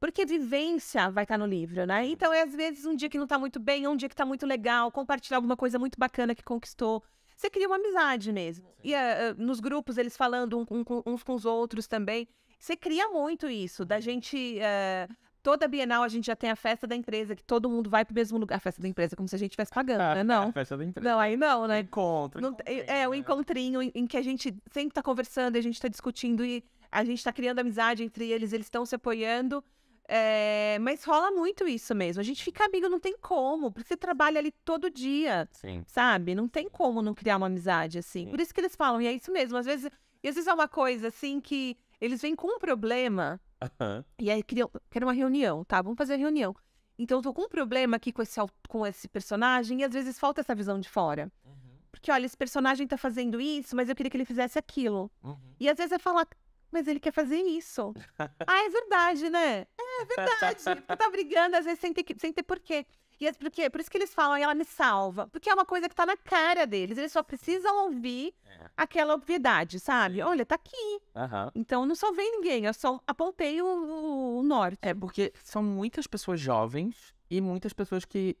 Porque vivência vai estar tá no livro, né? Então, é, às vezes, um dia que não está muito bem, um dia que está muito legal, compartilhar alguma coisa muito bacana que conquistou. Você cria uma amizade mesmo. Sim. E uh, nos grupos, eles falando um, um, uns com os outros também. Você cria muito isso, da uhum. gente. Uh, toda Bienal a gente já tem a festa da empresa, que todo mundo vai pro mesmo lugar. A festa da empresa, é como se a gente estivesse pagando, ah, né? Não. É a festa da empresa. Não, aí não, né? Encontro. Não, é, o um né? encontrinho em, que a gente sempre tá conversando, a gente tá discutindo e a gente tá criando amizade entre eles, eles estão se apoiando. É, mas rola muito isso mesmo. A gente fica amigo, não tem como, porque você trabalha ali todo dia, Sim. sabe? Não tem como não criar uma amizade assim. Sim. Por isso que eles falam, e é isso mesmo. Às vezes, e às vezes é uma coisa assim que eles vêm com um problema uhum. e aí queriam, quero uma reunião, tá? Vamos fazer a reunião. Então eu tô com um problema aqui com esse, com esse personagem e às vezes falta essa visão de fora. Uhum. Porque, olha, esse personagem tá fazendo isso, mas eu queria que ele fizesse aquilo. Uhum. E às vezes é falar, ah, mas ele quer fazer isso. ah, é verdade, né? é verdade. Porque tá brigando, às vezes, sem ter, sem ter porquê. E é por Por isso que eles falam, ela me salva. Porque é uma coisa que tá na cara deles. Eles só precisam ouvir é. aquela obviedade, sabe? Sim. Olha, tá aqui. Uhum. Então não salvei ninguém, eu só apontei o, o norte. É porque são muitas pessoas jovens e muitas pessoas que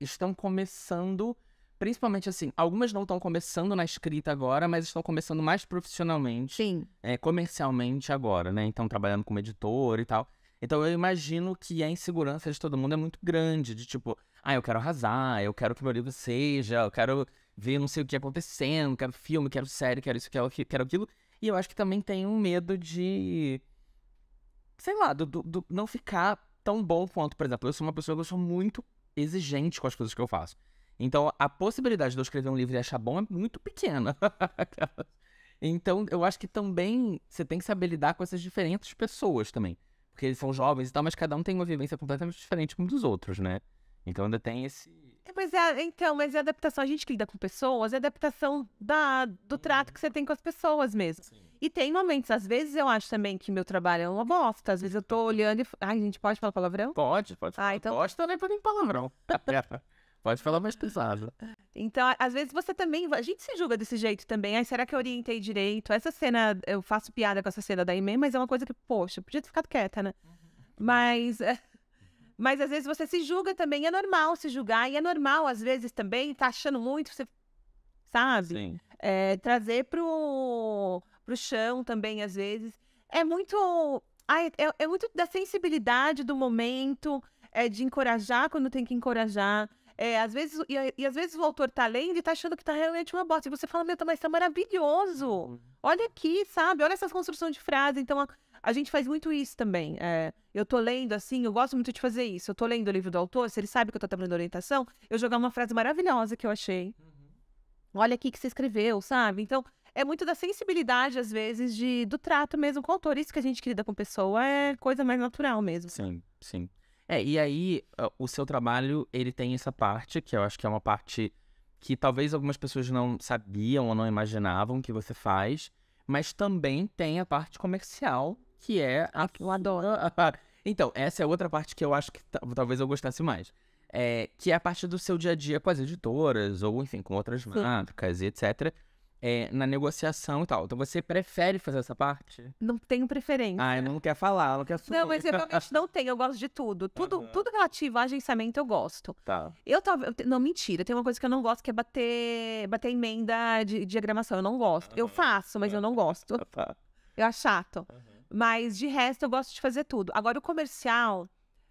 estão começando. Principalmente assim, algumas não estão começando na escrita agora, mas estão começando mais profissionalmente. Sim. É, comercialmente agora, né? Então, trabalhando como editor e tal. Então eu imagino que a insegurança de todo mundo é muito grande, de tipo, ah, eu quero arrasar, eu quero que meu livro seja, eu quero ver não sei o que acontecendo, quero filme, quero série, quero isso, quero, quero aquilo. E eu acho que também tem um medo de. Sei lá, do, do, do não ficar tão bom quanto, por exemplo, eu sou uma pessoa que eu sou muito exigente com as coisas que eu faço. Então, a possibilidade de eu escrever um livro e achar bom é muito pequena. então, eu acho que também você tem que saber lidar com essas diferentes pessoas também porque eles são jovens e tal, mas cada um tem uma vivência completamente diferente um dos outros, né? Então ainda tem esse. É, mas é, então, mas é adaptação, a gente que lida com pessoas, é adaptação da, do trato que você tem com as pessoas mesmo. Sim. E tem momentos, às vezes eu acho também que meu trabalho é uma bosta, às vezes eu tô olhando e. Ai, a gente pode falar palavrão? Pode, pode ah, falar. Ah, então... Bosta não é pra mim palavrão. Pode falar mais pesado. Então, às vezes você também. A gente se julga desse jeito também. Ai, será que eu orientei direito? Essa cena, eu faço piada com essa cena da Imê, mas é uma coisa que, poxa, podia ter ficado quieta, né? Uhum. Mas. É, mas às vezes você se julga também. É normal se julgar. E é normal, às vezes, também, tá achando muito, você. Sabe? É, trazer pro, pro chão também, às vezes. É muito. Ai, é, é muito da sensibilidade do momento, é de encorajar quando tem que encorajar. É, às vezes, e, e, às vezes o autor tá lendo e tá achando que tá realmente uma bosta. E você fala, meu, tá, mas tá maravilhoso. Uhum. Olha aqui, sabe? Olha essas construções de frase. Então, a, a gente faz muito isso também. É, eu tô lendo, assim, eu gosto muito de fazer isso. Eu tô lendo o livro do autor, se ele sabe que eu tô trabalhando orientação, eu jogar uma frase maravilhosa que eu achei. Uhum. Olha aqui que você escreveu, sabe? Então, é muito da sensibilidade, às vezes, de, do trato mesmo com o autor. Isso que a gente querida lida com pessoa é coisa mais natural mesmo. Sim, sim. É, e aí ah, o seu trabalho, ele tem essa parte, que eu acho que é uma parte que talvez algumas pessoas não sabiam ou não imaginavam que você faz, mas também tem a parte comercial, que é a que eu adoro. então, essa é outra parte que eu acho que talvez eu gostasse mais. É, que é a parte do seu dia a dia com as editoras, ou enfim, com outras marcas e etc é, na negociação e tal. Então você prefere fazer essa parte? Não tenho preferência. Ah, eu não quero falar, eu não quero assumir. Não, mas eu realmente não tenho, eu gosto de tudo. Tudo, uhum. tudo relativo a agenciamento eu gosto. Tá. Eu tava. Eu não, mentira, tem uma coisa que eu não gosto que é bater, bater emenda de, diagramação. Eu não gosto. Uhum. Eu faço, mas eu não gosto. Tá. Eu acho chato. Uhum. Mas de resto eu gosto de fazer tudo. Agora o comercial.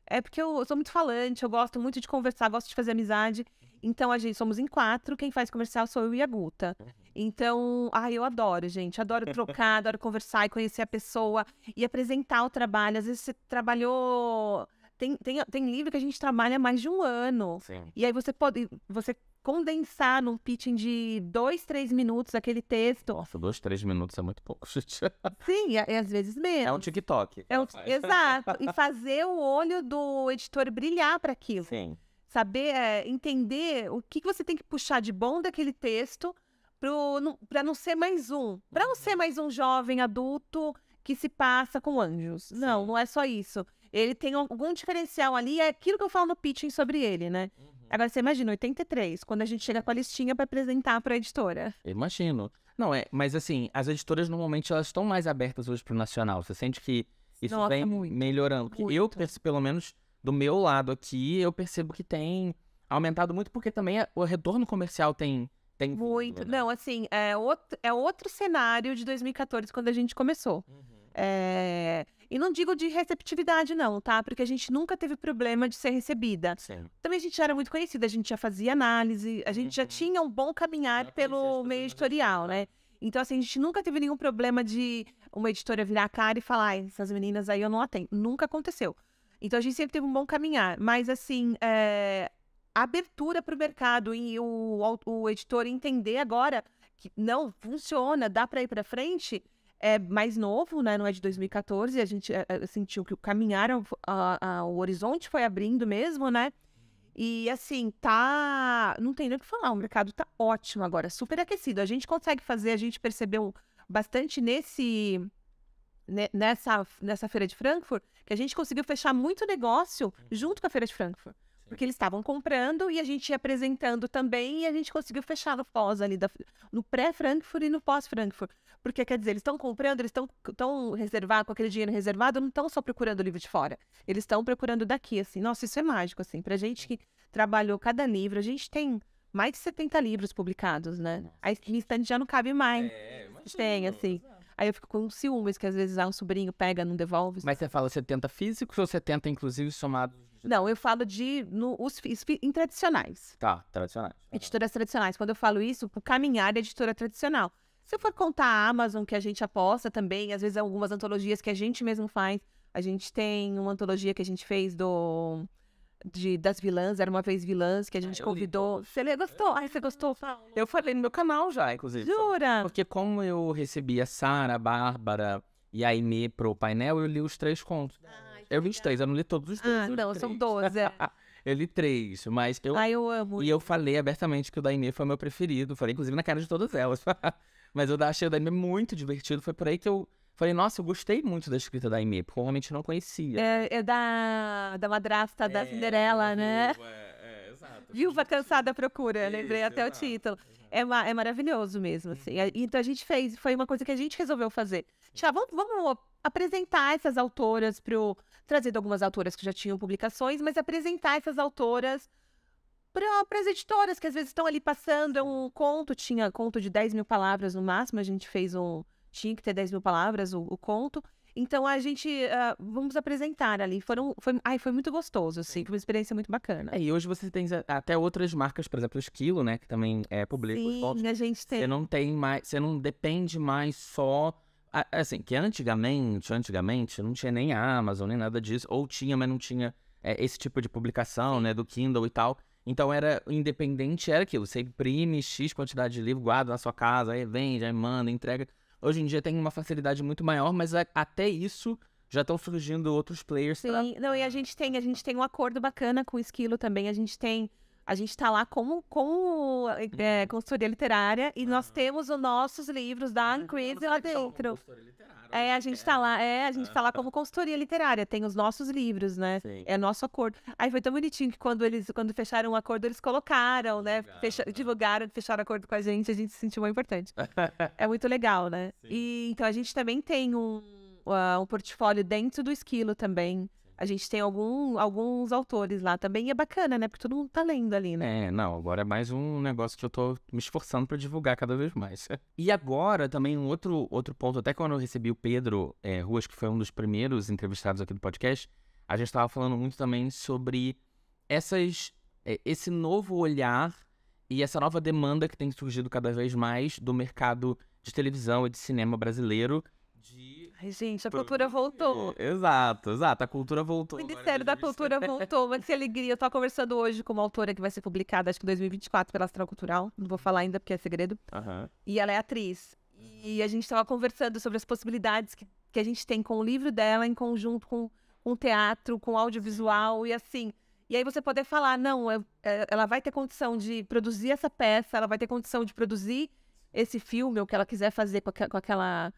É porque eu sou muito falante, eu gosto muito de conversar, gosto de fazer amizade. Então, a gente somos em quatro. Quem faz comercial sou eu e a Guta. Uhum. Então, ai, eu adoro, gente. Adoro trocar, adoro conversar e conhecer a pessoa e apresentar o trabalho. Às vezes você trabalhou. Tem, tem, tem livro que a gente trabalha mais de um ano. Sim. E aí você pode. Você condensar num pitching de dois, três minutos aquele texto. Nossa, dois, três minutos é muito pouco, gente. Sim, é, é às vezes mesmo. É um TikTok. É um, exato. E fazer o olho do editor brilhar para aquilo. Sim. Saber, é, entender o que, que você tem que puxar de bom daquele texto para não ser mais um. Para não ser uhum. mais um jovem adulto que se passa com anjos. Sim. Não, não é só isso. Ele tem algum diferencial ali, é aquilo que eu falo no pitching sobre ele, né? Uhum. Agora você imagina, 83, quando a gente chega com a listinha para apresentar para a editora. Imagino. Não, é, mas assim, as editoras normalmente elas estão mais abertas hoje para o nacional. Você sente que isso Nossa, vem muito, melhorando. Muito. Eu, pelo menos, do meu lado aqui, eu percebo que tem aumentado muito, porque também o retorno comercial tem. tem muito. Vindo, né? Não, assim, é outro, é outro cenário de 2014, quando a gente começou. Uhum. É... E não digo de receptividade, não, tá? Porque a gente nunca teve problema de ser recebida. Sim. Também a gente já era muito conhecida, a gente já fazia análise, a gente uhum. já tinha um bom caminhar já pelo meio editorial, né? Então, assim, a gente nunca teve nenhum problema de uma editora virar a cara e falar, essas meninas aí eu não atendo. Nunca aconteceu. Então a gente sempre teve um bom caminhar. Mas assim, é, a abertura para o mercado e o, o editor entender agora que não funciona, dá para ir para frente, é mais novo, né? Não é de 2014. A gente é, sentiu que o caminhar, a, a, o horizonte foi abrindo mesmo, né? E assim, tá. Não tem nem o que falar, o mercado tá ótimo agora, super aquecido. A gente consegue fazer, a gente percebeu bastante nesse nessa, nessa feira de Frankfurt que a gente conseguiu fechar muito negócio uhum. junto com a feira de Frankfurt. Sim. Porque eles estavam comprando e a gente ia apresentando também e a gente conseguiu fechar no pós ali, da, no pré-Frankfurt e no pós-Frankfurt. Porque, quer dizer, eles estão comprando, eles estão reservados, com aquele dinheiro reservado, não estão só procurando o livro de fora. Eles estão procurando daqui, assim. Nossa, isso é mágico, assim. Pra gente que trabalhou cada livro, a gente tem mais de 70 livros publicados, né? Nossa. A estante já não cabe mais. É, imagino, tem, assim. É Aí eu fico com ciúmes, que às vezes ah, um sobrinho pega, não devolve. Mas você fala 70 físicos ou 70, inclusive, somados? Não, eu falo de no, os em tradicionais. Tá, tradicionais. Editoras tradicionais. Quando eu falo isso, o caminhar é editora tradicional. Se eu for contar a Amazon, que a gente aposta também, às vezes algumas antologias que a gente mesmo faz. A gente tem uma antologia que a gente fez do de, das vilãs, era uma vez vilãs, que a gente ah, convidou. Você gostou? Ai, você gostou? Eu falei no meu canal já, inclusive. Jura? Porque como eu recebi a Sara, a Bárbara e a Aimee pro painel, eu li os três contos. Ai, eu li os três, eu não li todos os ah, dois. Ah, não, são doze. É. eu li três, mas eu. Ai, eu amo. E eu falei abertamente que o da Aimee foi meu preferido. Falei, inclusive, na cara de todas elas. mas eu achei o da Aimee muito divertido. Foi por aí que eu Falei, nossa, eu gostei muito da escrita da Aimee, porque eu realmente não conhecia. É, é da, da madrasta é, da Cinderela, é, né? É, é, exato. Viúva Cansada Procura, Isso, lembrei até exato, o título. É, ma é maravilhoso mesmo, assim. Uhum. Então a gente fez, foi uma coisa que a gente resolveu fazer. Tchau, tipo, ah, vamos, vamos apresentar essas autoras para trazendo algumas autoras que já tinham publicações, mas apresentar essas autoras para as editoras que às vezes estão ali passando. É um conto, tinha conto de 10 mil palavras no máximo, a gente fez um tinha que ter 10 mil palavras o, o conto. Então a gente uh, vamos apresentar ali. Foram, foi, ai, foi muito gostoso, assim, foi uma experiência muito bacana. É, e hoje você tem ah, até outras marcas, por exemplo, o Esquilo, né? Que também é publica Sim, os fotos. a gente tem. Você não tem mais, você não depende mais só. Assim, que antigamente, antigamente, não tinha nem a Amazon, nem nada disso. Ou tinha, mas não tinha é, esse tipo de publicação, né? Do Kindle e tal. Então era independente, era aquilo. Você imprime X quantidade de livro, guarda na sua casa, aí vende, aí manda, entrega. Hoje em dia tem uma facilidade muito maior, mas até isso já estão surgindo outros players. Sim, não, e a gente tem, a gente tem um acordo bacana com o Esquilo também, a gente tem a gente está lá como, como é, uhum. consultoria literária e nós temos os nossos livros da Uncrease uhum. lá dentro. É, né, a gente está é. lá, é, a gente está Tá lá como consultoria literária, tem os nossos livros, né? Sim. É nosso acordo. Aí foi tão bonitinho que quando eles, quando fecharam o um acordo, eles colocaram, né? Fecha, divulgaram, né? fecharam acordo com a gente, a gente se sentiu muito importante. é muito legal, né? Sim. E então a gente também tem um, ah, um portfólio dentro do esquilo também. A gente tem algum, alguns autores lá também, e é bacana, né? Porque todo mundo tá lendo ali, né? É, não, agora é mais um negócio que eu tô me esforçando para divulgar cada vez mais. e agora também um outro, outro ponto, até quando eu recebi o Pedro é, Ruas, que foi um dos primeiros entrevistados aqui do podcast, a gente estava falando muito também sobre essas, eh, esse novo olhar e essa nova demanda que tem surgido cada vez mais do mercado de televisão e de cinema brasileiro de. Ai, gente, a cultura voltou. É, exato, exato. A cultura voltou. O Ministério da Cultura voltou. Mas que alegria. Eu tô conversando hoje com uma autora que vai ser publicada, acho que em 2024, pela Astral Cultural. Não vou falar ainda porque é segredo. Uhum. E ela é atriz. E a gente estava conversando sobre as possibilidades que, que a gente tem com o livro dela em conjunto com, um o teatro, com o audiovisual e assim. E aí você poder falar, não, é, ela vai ter condição de produzir essa peça, ela vai ter condição de produzir esse filme, ou o que ela quiser fazer com, com aquela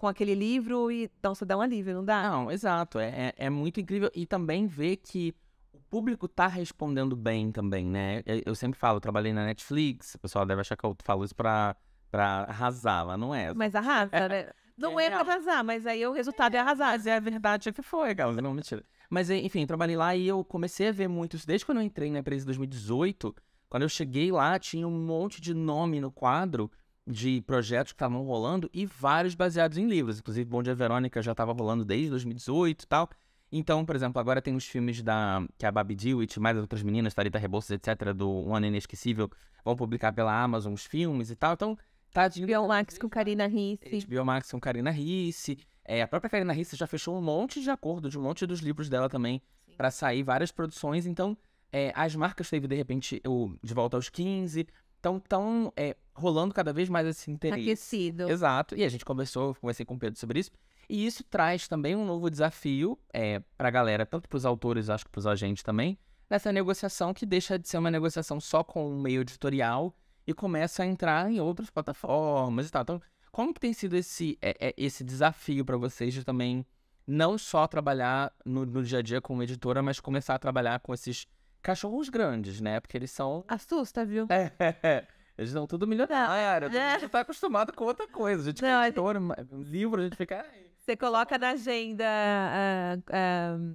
com aquele livro e você dá um alívio, não dá? Não, exato. É, é, é muito incrível. E também ver que o público tá respondendo bem também, né? Eu sempre falo, eu trabalhei na Netflix, o pessoal deve achar que eu falo isso pra, pra arrasar, mas não é. Mas arrasa, é, né? É, não é, é pra arrasar, mas aí o resultado é, é arrasar. Mas é a verdade é que foi, Gauss, não mentira. Mas enfim, trabalhei lá e eu comecei a ver muito isso. Desde quando eu entrei na empresa em 2018, quando eu cheguei lá, tinha um monte de nome no quadro de projetos que estavam rolando e vários baseados em livros. Inclusive, Bom Dia Verônica já estava rolando desde 2018 e tal. Então, por exemplo, agora tem os filmes da que a Babi Dewitt, mais outras meninas, Tarita Rebouças, etc., do Um Ano Inesquecível, vão publicar pela Amazon os filmes e tal. Então, tá de... Biomax com Karina Risse. Biomax com Karina Risse. É, a própria Karina Risse já fechou um monte de acordo de um monte dos livros dela também para sair várias produções. Então, é, as marcas teve, de repente, o De Volta aos 15, então, tão, é, rolando cada vez mais esse interesse. Aquecido. Exato. E a gente conversou, conversei com o Pedro sobre isso. E isso traz também um novo desafio é, para a galera, tanto para os autores, acho que para os agentes também, nessa negociação que deixa de ser uma negociação só com o meio editorial e começa a entrar em outras plataformas e tal. Então, como que tem sido esse, é, é, esse desafio para vocês de também não só trabalhar no, no dia a dia com editora, mas começar a trabalhar com esses cachorros grandes, né? Porque eles são. Assusta, viu? É. Eles são tudo milionário. A gente é. tá acostumado com outra coisa. A gente não, fica editor, gente... livro, a gente fica. Você coloca na agenda uh, uh,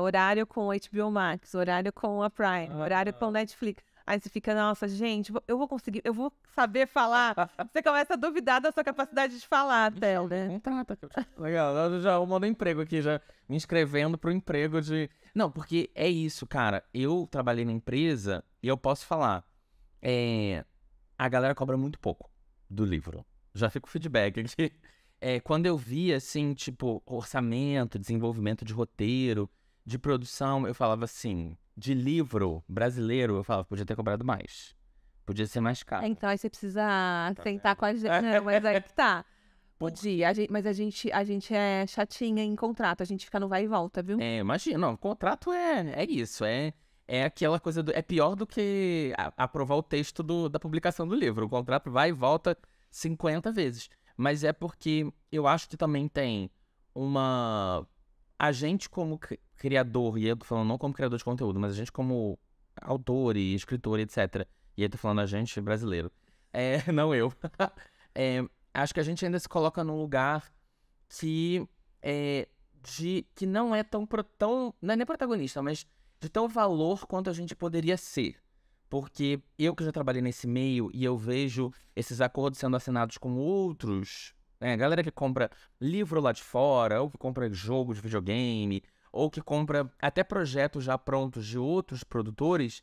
uh, horário com HBO Max, horário com a Prime, horário com Netflix. Aí você fica, nossa, gente, eu vou conseguir, eu vou saber falar. Você começa a duvidar da sua capacidade de falar, Theo, né? Contrata. Tá, tá, tá. Legal, eu já mando emprego aqui, já me inscrevendo pro emprego de. Não, porque é isso, cara. Eu trabalhei na empresa e eu posso falar. É... A galera cobra muito pouco do livro. Já fica o feedback aqui. É, quando eu via, assim, tipo, orçamento, desenvolvimento de roteiro, de produção, eu falava assim, de livro brasileiro, eu falava, podia ter cobrado mais. Podia ser mais caro. Então, aí você precisa tá sentar com a gente. É. Não, né, mas aí que tá. Podia, a gente, mas a gente, a gente é chatinha em contrato, a gente fica no vai e volta, viu? É, imagina, não, contrato é, é isso, é, é aquela coisa do. É pior do que a, aprovar o texto do, da publicação do livro. O contrato vai e volta 50 vezes. Mas é porque eu acho que também tem uma. A gente, como criador, e eu tô falando não como criador de conteúdo, mas a gente como autor e escritor, etc. E aí tô tá falando a gente brasileiro. É, não eu. é, acho que a gente ainda se coloca num lugar que é, de que não é tão, tão não é nem protagonista, mas de tão valor quanto a gente poderia ser. Porque eu que já trabalhei nesse meio e eu vejo esses acordos sendo assinados com outros, né? galera que compra livro lá de fora, ou que compra jogo de videogame, ou que compra até projetos já prontos de outros produtores,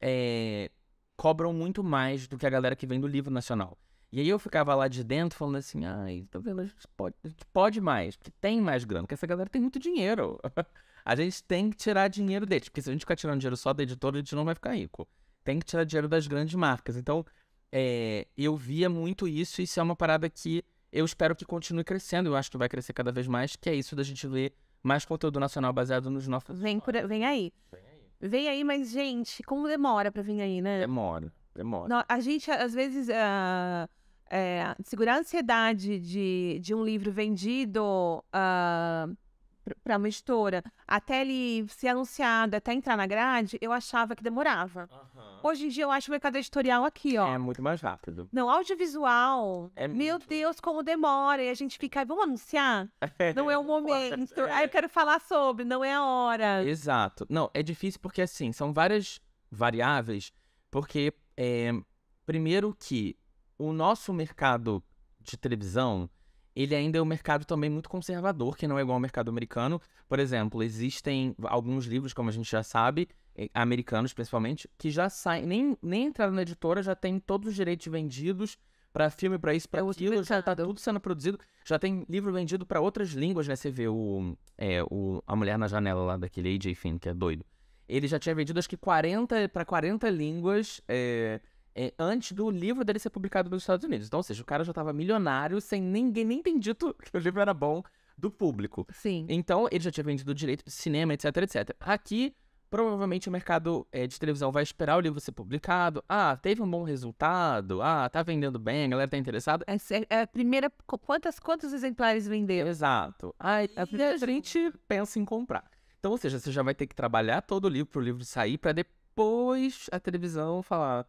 é, cobram muito mais do que a galera que vem do livro nacional. E aí eu ficava lá de dentro falando assim, ai, tá vendo, a gente pode, pode mais, porque tem mais grana, porque essa galera tem muito dinheiro. a gente tem que tirar dinheiro deles, porque se a gente ficar tirando dinheiro só da editora, a gente não vai ficar rico. Tem que tirar dinheiro das grandes marcas. Então, é, eu via muito isso, e isso é uma parada que eu espero que continue crescendo, eu acho que vai crescer cada vez mais, que é isso da gente ver mais conteúdo nacional baseado nos nossos. Vem, por, vem aí. Vem aí. Vem aí, mas, gente, como demora pra vir aí, né? Demora, demora. Não, a gente, às vezes, uh, é, segurar a ansiedade de, de um livro vendido. Uh, para uma editora, até ele ser anunciado, até entrar na grade, eu achava que demorava. Uhum. Hoje em dia eu acho o mercado editorial aqui, ó. É muito mais rápido. Não, audiovisual. É meu muito. Deus, como demora. E a gente fica, vamos anunciar? não é o momento. Aí eu quero falar sobre, não é a hora. Exato. Não, é difícil porque assim, são várias variáveis, porque é, primeiro que o nosso mercado de televisão ele ainda é um mercado também muito conservador, que não é igual ao mercado americano. Por exemplo, existem alguns livros, como a gente já sabe, americanos principalmente, que já saem, nem, nem entraram na editora, já tem todos os direitos vendidos para filme, para isso, para é aquilo, já tá tudo sendo produzido. Já tem livro vendido para outras línguas, né? Você vê o, é, o A Mulher na Janela lá, daquele A.J. Finn, que é doido. Ele já tinha vendido acho que 40 para 40 línguas. É é, antes do livro dele ser publicado nos Estados Unidos. Então, ou seja, o cara já estava milionário, sem ninguém nem ter dito que o livro era bom do público. Sim. Então, ele já tinha vendido direito de cinema, etc, etc. Aqui, provavelmente o mercado é, de televisão vai esperar o livro ser publicado. Ah, teve um bom resultado. Ah, tá vendendo bem, a galera tá interessada. É, é a primeira. Quantas, quantos exemplares vendeu? Exato. Aí é a, primeira... a gente pensa em comprar. Então, ou seja, você já vai ter que trabalhar todo o livro pro livro sair para depois a televisão falar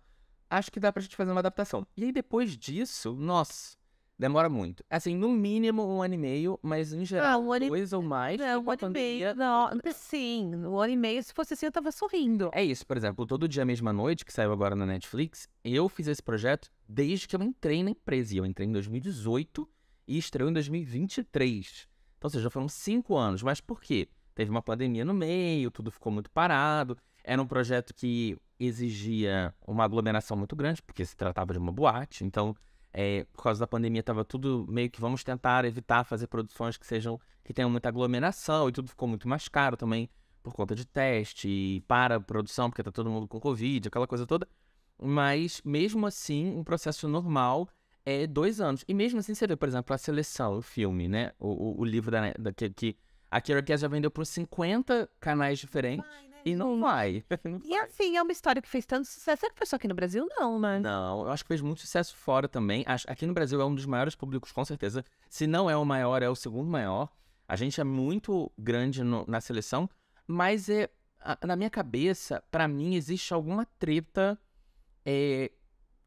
acho que dá pra gente fazer uma adaptação. E aí depois disso, nossa, demora muito. Assim, no mínimo um ano e meio, mas em geral, ah, um ano dois e... ou mais. Não, é, tipo, um ano e meio. Não, sim, um ano e meio, se fosse assim, eu tava sorrindo. É isso, por exemplo, Todo Dia Mesma Noite, que saiu agora na Netflix, eu fiz esse projeto desde que eu entrei na empresa. E eu entrei em 2018 e estreou em 2023. Então, ou seja, foram cinco anos. Mas por quê? Teve uma pandemia no meio, tudo ficou muito parado. Era um projeto que exigia uma aglomeração muito grande, porque se tratava de uma boate. Então, é, por causa da pandemia, estava tudo meio que vamos tentar evitar fazer produções que sejam que tenham muita aglomeração e tudo ficou muito mais caro também por conta de teste e para produção, porque tá todo mundo com Covid, aquela coisa toda. Mas, mesmo assim, um processo normal é dois anos. E mesmo assim, você vê, por exemplo, a seleção, o filme, né? O, o, o livro da, da, que, que a Kira já vendeu para 50 canais diferentes. E não hum. vai. não vai. E assim, é uma história que fez tanto sucesso. Será que foi só aqui no Brasil? Não, né? Não, eu acho que fez muito sucesso fora também. Aqui no Brasil é um dos maiores públicos, com certeza. Se não é o maior, é o segundo maior. A gente é muito grande no, na seleção, mas é, na minha cabeça, para mim, existe alguma treta é,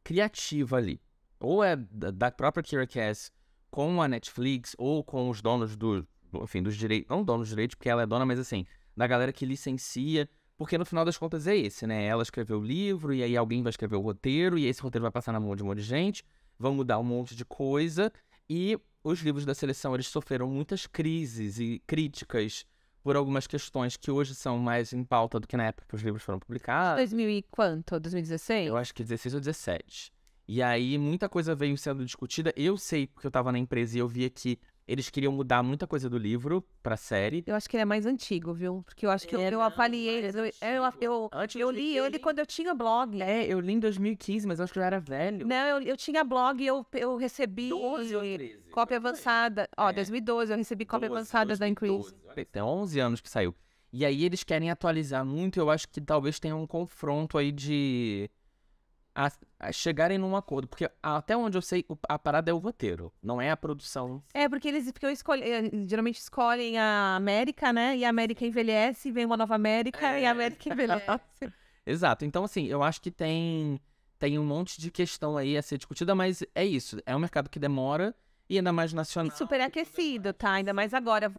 criativa ali. Ou é da própria Kira Cass com a Netflix, ou com os donos do. Enfim, dos direitos. Não donos dos direitos, porque ela é dona, mas assim da galera que licencia, porque no final das contas é esse, né? Ela escreveu o livro, e aí alguém vai escrever o roteiro, e esse roteiro vai passar na mão de um monte de gente, vão mudar um monte de coisa, e os livros da seleção eles sofreram muitas crises e críticas por algumas questões que hoje são mais em pauta do que na época que os livros foram publicados. 2000 e quanto? 2016? Eu acho que 16 ou 17. E aí muita coisa veio sendo discutida. Eu sei, porque eu estava na empresa e eu via que eles queriam mudar muita coisa do livro pra série. Eu acho que ele é mais antigo, viu? Porque eu acho que é, eu, eu avaliei ele. Eu, eu, eu, li eu li ele quando eu tinha blog. É, eu li em 2015, mas eu acho que eu era velho. Não, eu, eu tinha blog e eu, eu recebi 12 ou 13, cópia avançada. Ó, 2012 é. eu recebi cópia 12, avançada 2012, da Increase. Tem 11 anos que saiu. E aí eles querem atualizar muito. Eu acho que talvez tenha um confronto aí de a, a chegarem num acordo. Porque até onde eu sei, a parada é o roteiro, não é a produção. É, porque eles porque eu escolhi, eh, geralmente escolhem a América, né? E a América envelhece, vem uma nova América é. e a é. América envelhece. Exato. Então, assim, eu acho que tem, tem um monte de questão aí a ser discutida, mas é isso. É um mercado que demora e ainda mais nacional. E super aquecido, tá? Ainda mais agora.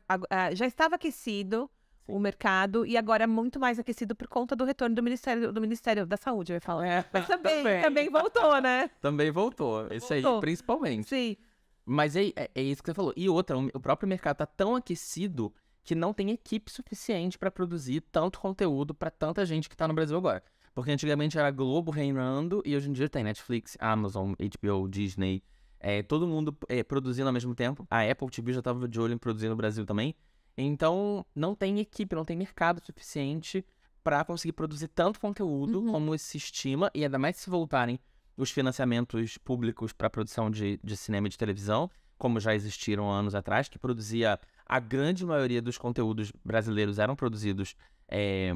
Já estava aquecido Sim. o mercado e agora muito mais aquecido por conta do retorno do Ministério, do Ministério da Saúde, eu ia falar. É, Mas também, também, também. voltou, né? também voltou. Esse aí, principalmente. Sim. Mas é, é, é, isso que você falou. E outra, o próprio mercado tá tão aquecido que não tem equipe suficiente para produzir tanto conteúdo para tanta gente que tá no Brasil agora. Porque antigamente era Globo reinando e hoje em dia tem Netflix, Amazon, HBO, Disney, é, todo mundo é, produzindo ao mesmo tempo. A Apple TV já tava de olho em produzir no Brasil também. Então, não tem equipe, não tem mercado suficiente para conseguir produzir tanto conteúdo uhum. como se estima, e ainda mais se voltarem os financiamentos públicos para produção de, de cinema e de televisão, como já existiram anos atrás, que produzia a grande maioria dos conteúdos brasileiros eram produzidos é,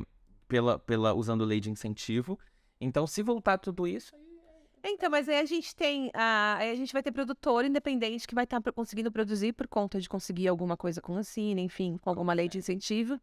pela, pela usando lei de incentivo. Então, se voltar tudo isso, então, mas aí a gente tem. A, a gente vai ter produtor independente que vai estar tá conseguindo produzir por conta de conseguir alguma coisa com a Cine, enfim, com alguma lei de incentivo.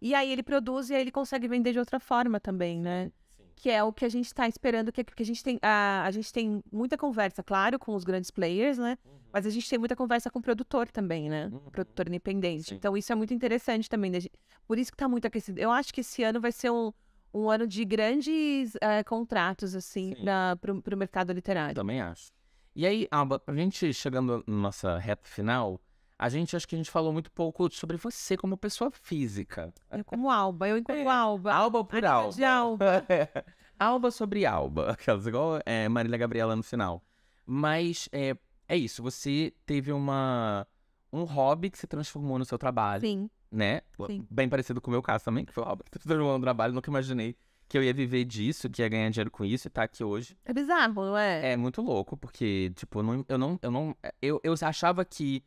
E aí ele produz e aí ele consegue vender de outra forma também, né? Sim. Que é o que a gente está esperando, que, é que a gente tem. A, a gente tem muita conversa, claro, com os grandes players, né? Uhum. Mas a gente tem muita conversa com o produtor também, né? Uhum. produtor independente. Sim. Então isso é muito interessante também. Né? Por isso que está muito aquecido. Eu acho que esse ano vai ser um um ano de grandes eh, contratos, assim, para o mercado literário. também acho. E aí, Alba, a gente chegando na nossa reta final, a gente acho que a gente falou muito pouco sobre você como pessoa física. Eu como Alba, eu enquanto é. Alba. Alba por Alba. De Alba. Alba sobre Alba, aquelas igual é, Marília Gabriela no final. Mas é, é isso, você teve uma um hobby que se transformou no seu trabalho. Sim né? Sim. Bem parecido com o meu caso também, que foi, ó, transformando um trabalho, nunca imaginei que eu ia viver disso, que ia ganhar dinheiro com isso e tá aqui hoje. É bizarro, não é? É muito louco, porque, tipo, eu não. Eu, não, eu, não, eu, eu achava que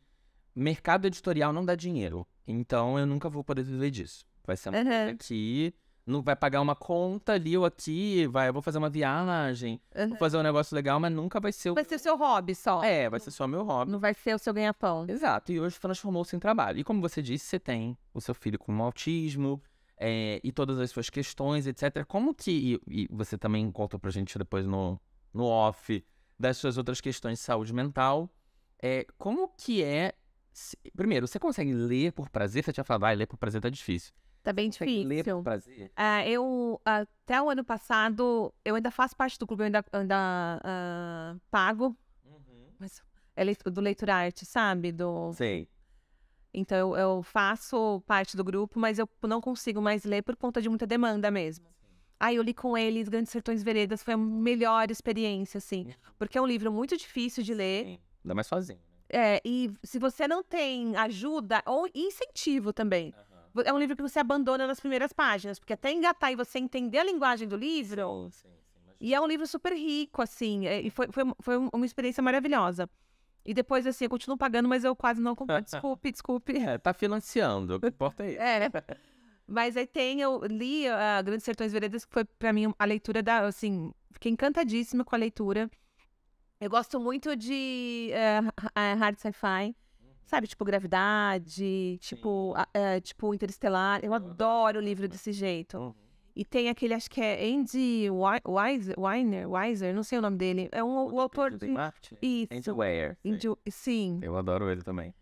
mercado editorial não dá dinheiro. Então eu nunca vou poder viver disso. Vai ser uma uhum. coisa que não vai pagar uma conta ali ou aqui, vai, eu vou fazer uma viagem, uhum. vou fazer um negócio legal, mas nunca vai ser o... Vai ser o seu hobby só. É, vai ser só meu hobby. Não vai ser o seu ganha-pão. Exato, e hoje transformou-se em trabalho. E como você disse, você tem o seu filho com autismo, é, e todas as suas questões, etc. Como que... E, e você também contou pra gente depois no, no off das suas outras questões de saúde mental. É, como que é... Se, primeiro, você consegue ler por prazer? Você tinha falado, ah, ler por prazer tá difícil. Tá bem difícil. Ler por prazer? Uh, eu, até o ano passado, eu ainda faço parte do clube, eu ainda, ainda uh, pago. Uhum. Mas é do Leitura Arte, sabe? Do... Sei. Então eu, eu, faço parte do grupo, mas eu não consigo mais ler por conta de muita demanda mesmo. Aí eu li com eles Grandes Sertões Veredas, foi a melhor experiência, assim. Uhum. Porque é um livro muito difícil de ler. ainda mais sozinho. Né? É, e se você não tem ajuda ou incentivo também. Uhum é um livro que você abandona nas primeiras páginas, porque até engatar e você entender a linguagem do livro. Sim, sim, sim, e é um livro super rico, assim, é, e foi, foi, foi uma experiência maravilhosa. E depois, assim, eu continuo pagando, mas eu quase não comprei. Desculpe, desculpe. É, tá financiando, o que importa é isso. É. Mas aí tem, eu li a uh, Grandes Sertões Veredas, que foi para mim a leitura da, assim, fiquei encantadíssima com a leitura. Eu gosto muito de uh, hard sci-fi. Sabe, tipo Gravidade, tipo, é, tipo Interestelar. Eu adoro livro desse jeito. Uhum. E tem aquele, acho que é Andy Weiser, Weiner, Weiser, não sei o nome dele. É um, o, autor de... Isso. Andy Weir. Sim. Eu adoro ele também.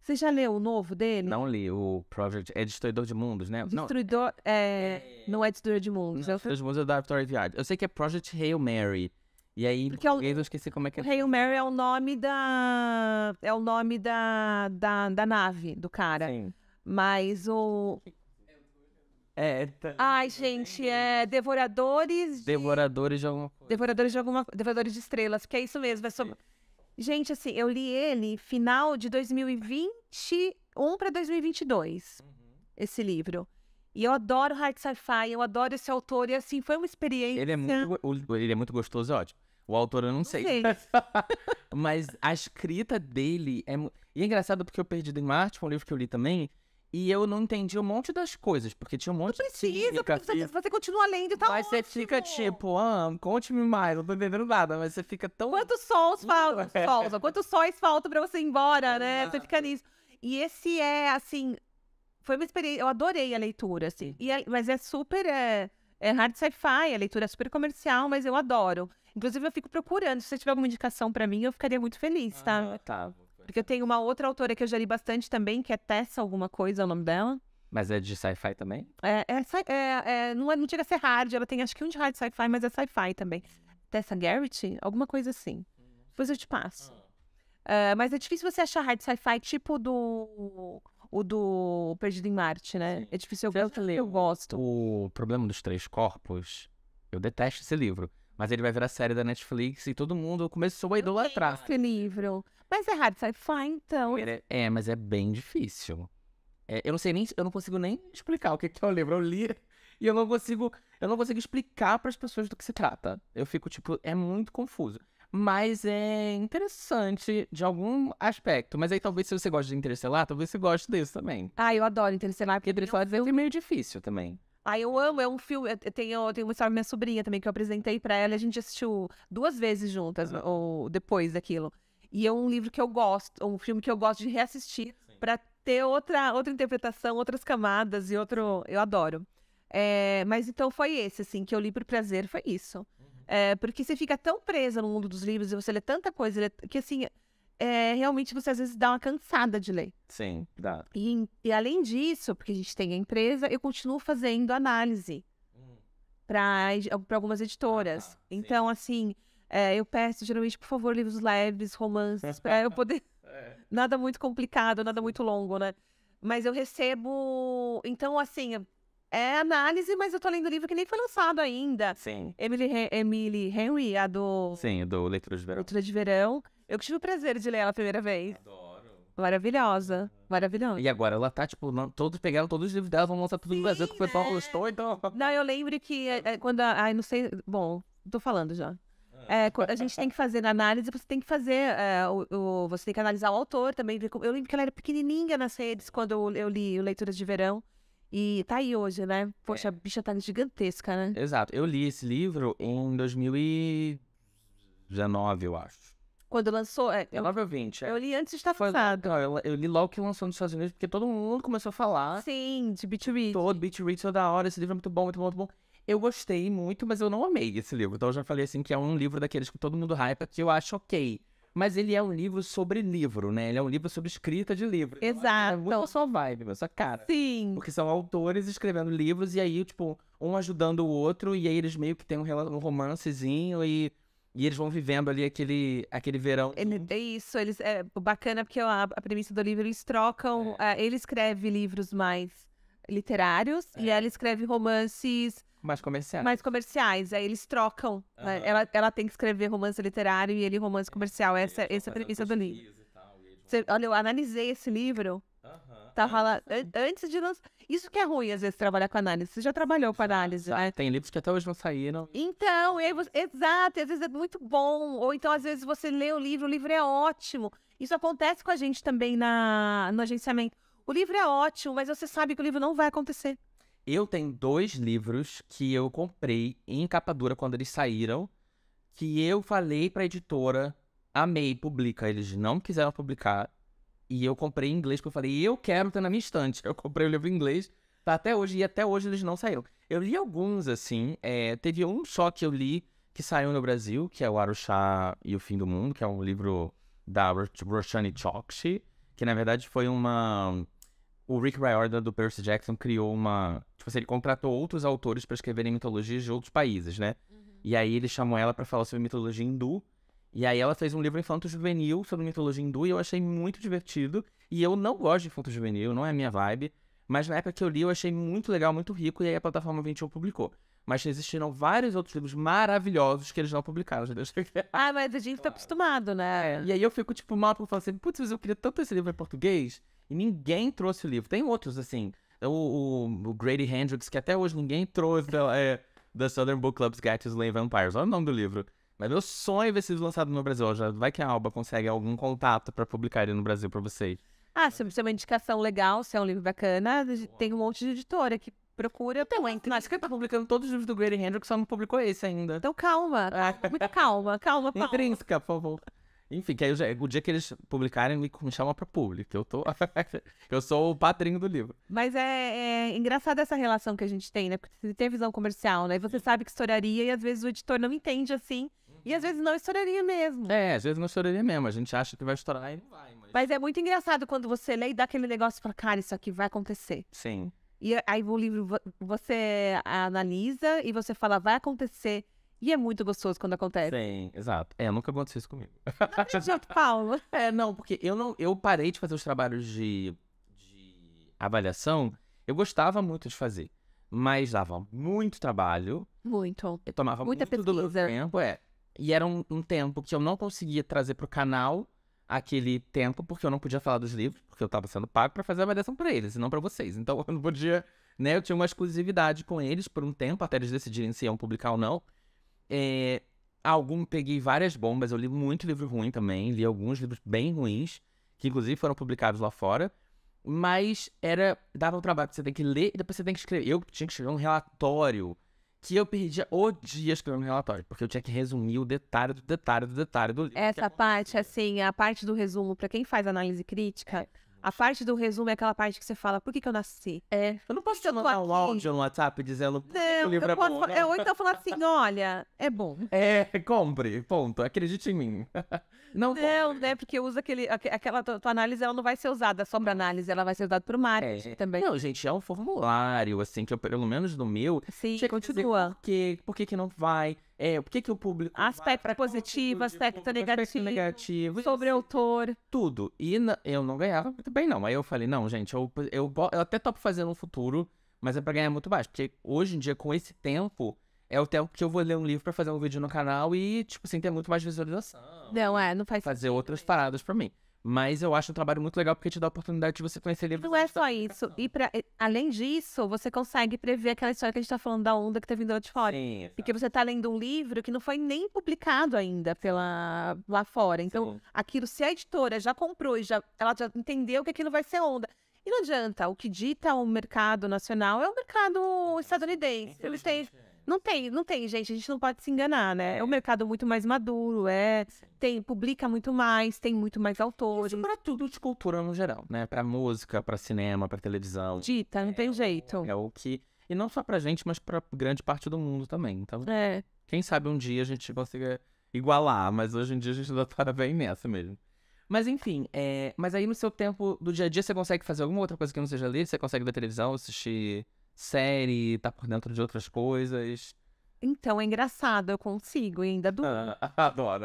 Você já leu o novo dele? Não li, o Project... É Destruidor de Mundos, né? Destruidor... Não é, é, não é Destruidor de Mundos. É Destruidor de Mundos é da Vitória Viagem. Eu sei que é Project Hail Mary. E aí, Porque é em português, eu esqueci como é que é. O Hail Mary é o nome da. É o nome da, da, da nave do cara. Sim. Mas o. É, tá... Ai, gente, é Devoradores de... Devoradores de alguma coisa. Devoradores de alguma Devoradores de estrelas, porque é isso mesmo. É sobre... É. Gente, assim, eu li ele final de 2021 para 2022, uhum. esse livro. E eu adoro hard sci-fi, eu adoro esse autor, e assim, foi uma experiência... Ele é muito, ele é muito gostoso, é ótimo. O autor eu não sei. Não sei. Mas a escrita dele é. E é engraçado porque o perdi em Marte um livro que eu li também. E eu não entendi um monte das coisas, porque tinha um monte não precisa, de significa, você, você continua lendo e tá Mas ótimo. você fica tipo, ah, conte-me mais, não tô entendendo nada, mas você fica tão... Quantos sols é. faltam? sols, quantos sóis faltam pra você ir embora, né? Você fica nisso. E esse é, assim, foi uma experiência, eu adorei a leitura, assim. E é, mas é super, é, é hard sci-fi, a leitura é super comercial, mas eu adoro. Inclusive, eu fico procurando. Se você tiver alguma indicação para mim, eu ficaria muito feliz, tá? Ah, tá. Porque eu tenho uma outra autora que eu já li bastante também, que é Tessa alguma coisa, é o nome dela. Mas é de sci-fi também? É, é, é, é não, é, não chega a ser hard. Ela tem acho que um de hard sci-fi, mas é sci-fi também. Tessa Garrett? Alguma coisa assim. Depois eu te passo. Ah. É, mas é difícil você achar hard sci-fi tipo do o do Perdido em Marte, né? Sim. É difícil eu, eu, eu gosto. O Problema dos Três Corpos, eu detesto esse livro. Mas ele vai virar série da Netflix e todo mundo começou a idolatrar. Esse livro. Mas é hard sci-fi, então. É, é, mas é bem difícil. É, eu não sei nem, eu não consigo nem explicar o que, que é o livro. Eu li e eu não consigo, eu não consigo explicar para as pessoas do que se trata. Eu fico tipo, é muito confuso. Mas é interessante de algum aspecto. Mas aí talvez se você gosta de Interestelar, talvez você goste desse também. Ah, eu adoro Interestelar. Porque Interestelar é meio difícil também. Ai, eu amo, é um filme. Eu tenho, eu tenho uma história com minha sobrinha também que eu apresentei para ela. A gente assistiu duas vezes juntas, ah. ou depois daquilo. E é um livro que eu gosto, um filme que eu gosto de reassistir para ter outra, outra interpretação, outras camadas e outro. Eu adoro. É, mas então foi esse, assim, que eu li por prazer, foi isso. Uhum. É, porque você fica tão presa no mundo dos livros e você lê tanta coisa, que assim, é, realmente você às vezes dá uma cansada de ler. Sim, dá. E, e além disso, porque a gente tem a empresa, eu continuo fazendo análise hum. para algumas editoras. Ah, tá. então, assim, é, eu peço geralmente, por favor, livros leves, romances, para eu poder. é. Nada muito complicado, nada muito longo, né? Mas eu recebo. Então, assim, é análise, mas eu tô lendo livro que nem foi lançado ainda. Sim. Emily, Emily Henry, a do. Sim, do Leitura de Verão. Leitura de Verão. Eu que tive o prazer de ler ela a primeira vez. Adoro. Maravilhosa. Maravilhosa. E agora ela tá, tipo, não, todos pegaram todos os livros dela, vão lançar tudo no Brasil, que o pessoal né? gostou, então. Não, eu lembro que é, é, quando. A, ai, não sei. Bom, tô falando já. Ah. É, a gente tem que fazer na análise, você tem que fazer é, o, o, você tem que analisar o autor também. Eu lembro que ela era pequenininha nas redes quando eu, eu li Leituras de Verão. E tá aí hoje, né? Poxa, é. a bicha tá gigantesca, né? Exato. Eu li esse livro em 2019, eu acho. Quando lançou. É, eu, 9,20. 20. É. Eu li antes de estar Foi, passado. Eu, eu, li logo que lançou nos Estados Unidos, porque todo mundo começou a falar. Sim, de Beat Read. Todo Beat Read, toda hora. Esse livro é muito bom, muito bom, muito bom. Eu gostei muito, mas eu não amei esse livro. Então eu já falei assim que é um livro daqueles que todo mundo hype, que eu acho ok. Mas ele é um livro sobre livro, né? Ele é um livro sobre escrita de livro. Exato. Assim, é muito a sua vibe, a sua cara. Sim. Porque são autores escrevendo livros e aí, tipo, um ajudando o outro, e aí eles meio que têm um, um romancezinho e e eles vão vivendo ali aquele, aquele verão. É isso, eles, é bacana porque a, a premissa do livro, eles trocam. É. é ele escreve livros mais literários é. e ela escreve romances. Mais comerciais. Mais comerciais. Aí eles trocam. Uhum. Né? Ela, ela tem que escrever romance literário e ele romance é, comercial. Essa, essa é a premissa do livro. Tal, olha, eu analisei esse livro Tava tá lá, antes de lançar. Isso que é ruim, às vezes, trabalhar com análise. Você já trabalhou com análise, né? Tem livros que até hoje não saíram. Então, e você... exato, às vezes é muito bom. Ou então, às vezes, você lê o livro, o livro é ótimo. Isso acontece com a gente também na... no agenciamento. O livro é ótimo, mas você sabe que o livro não vai acontecer. Eu tenho dois livros que eu comprei em capa dura quando eles saíram, que eu falei pra editora, amei, publica. Eles não quiseram publicar. E eu comprei em inglês, porque eu falei, eu quero ter na minha estante. Eu comprei o livro em inglês, tá até hoje, e até hoje eles não saíram. Eu li alguns, assim, é, teve um só que eu li que saiu no Brasil, que é o Aruxá e o Fim do Mundo, que é um livro da Roshani Chokshi, que na verdade foi uma... O Rick Riordan do Percy Jackson criou uma... Tipo assim, ele contratou outros autores para escreverem mitologias de outros países, né? Uhum. E aí ele chamou ela para falar sobre mitologia hindu, e aí ela fez um livro infanto-juvenil sobre mitologia hindu e eu achei muito divertido. E eu não gosto de infanto-juvenil, não é a minha vibe. Mas na época que eu li, eu achei muito legal, muito rico, e aí a plataforma 21 publicou. Mas existiram vários outros livros maravilhosos que eles não publicaram. Já deixa... ah, mas a gente claro. tá acostumado, né? É. E aí eu fico, tipo, mal porque eu falo assim, putz, mas eu queria tanto esse livro em português, e ninguém trouxe o livro. Tem outros, assim, o, o, o Grady Hendrix, que até hoje ninguém trouxe, é, The Southern Book Club's to Lane Vampires, olha o nome do livro. Mas meu sonho é ver esses lançados no Brasil. Já vai que a Alba consegue algum contato para publicar ele no Brasil para vocês. Ah, se é uma indicação legal, se é um livro bacana, tem um monte de editora que procura. Então, é entre... Não, que tá publicando todos os livros do Grady Hendrix, só não publicou esse ainda. Então calma, calma ah. muita calma, calma, calma. Intrínseca, por favor. Enfim, que aí já, o dia que eles publicarem, me, chama pra público. Eu, tô, eu sou o padrinho do livro. Mas é, é engraçada essa relação que a gente tem, né? Porque você tem a visão comercial, né? E você sabe que estouraria e às vezes o editor não entende assim. E às vezes não estouraria mesmo. É, às vezes não estouraria mesmo. A gente acha que vai estourar e não vai. Mas, mas é muito engraçado quando você lê e dá aquele negócio para cara, isso aqui vai acontecer. Sim. E aí o livro você analisa e você fala, vai acontecer. E é muito gostoso quando acontece. Sim, exato. É, nunca aconteceu isso comigo. Não Paulo. É, não, porque eu não, eu parei de fazer os trabalhos de, de avaliação. Eu gostava muito de fazer, mas dava muito trabalho. Muito. Eu tomava Muita muito pesquisa. do meu tempo, é. E era um, um tempo que eu não conseguia trazer pro canal aquele tempo, porque eu não podia falar dos livros, porque eu tava sendo pago para fazer a avaliação para eles, e não para vocês. Então eu não podia, né? Eu tinha uma exclusividade com eles por um tempo, até eles decidirem se iam publicar ou não. É, algum peguei várias bombas, eu li muito livro ruim também, li alguns livros bem ruins, que inclusive foram publicados lá fora. Mas era. dava um trabalho, você tem que ler e depois você tem que escrever. Eu tinha que escrever um relatório que eu perdia o dia escrevendo relatório, porque eu tinha que resumir o detalhe do detalhe do detalhe do livro. Essa é parte, assim, a parte do resumo, para quem faz análise crítica, é. A parte do resumo é aquela parte que você fala, por que, que eu nasci? É. Eu não posso te tipo mandar um áudio no WhatsApp dizendo não, o livro eu é posso, bom. Né? É, ou então falar assim, olha, é bom. É, compre, ponto. Acredite em mim. Não, não né? Porque usa aquele, aquela tua, análise, ela não vai ser usada só pra análise, ela vai ser usada pro marketing é. também. Não, gente, é um formulário, assim, que eu, pelo menos no meu... Sim, continua. Por que, por que que não vai? É, o que que o público... Aspecto positivo, aspecto negativo, aspecto negativo, sobre autor. Tudo. E na, eu não ganhava muito bem, não. Aí eu falei, não, gente, eu, eu, eu até topo fazer no futuro, mas é pra ganhar muito baixo. Porque hoje em dia, com esse tempo, é o tempo que eu vou ler um livro para fazer um vídeo no canal e, tipo assim, ter muito mais visualização. Não, é, não faz Fazer sentido, outras paradas pra mim. Mas eu acho um trabalho muito legal porque te dá a oportunidade de você conhecer livros. Não é só isso. E pra, além disso, você consegue prever aquela história que a gente tá falando da onda que tá vindo lá de fora. Sim, porque você tá lendo um livro que não foi nem publicado ainda pela, lá fora. Então, Sim. aquilo, se a editora já comprou e já, ela já entendeu que aquilo vai ser onda. E não adianta, o que dita o mercado nacional é o mercado estadunidense. Eles têm não tem, não tem, gente. A gente não pode se enganar, né? É um mercado muito mais maduro, é tem publica muito mais, tem muito mais autores. Isso pra tudo de cultura no geral, né? Pra música, pra cinema, pra televisão. Dita, não é, tem jeito. É o que... E não só pra gente, mas pra grande parte do mundo também. Então, é. quem sabe um dia a gente consiga igualar, mas hoje em dia a gente ainda tá bem nessa mesmo. Mas enfim, é... mas aí no seu tempo do dia a dia você consegue fazer alguma outra coisa que não seja ler? Você consegue ver televisão, assistir série, tá por dentro de outras coisas. Então é engraçado, eu consigo, ainda do. adoro.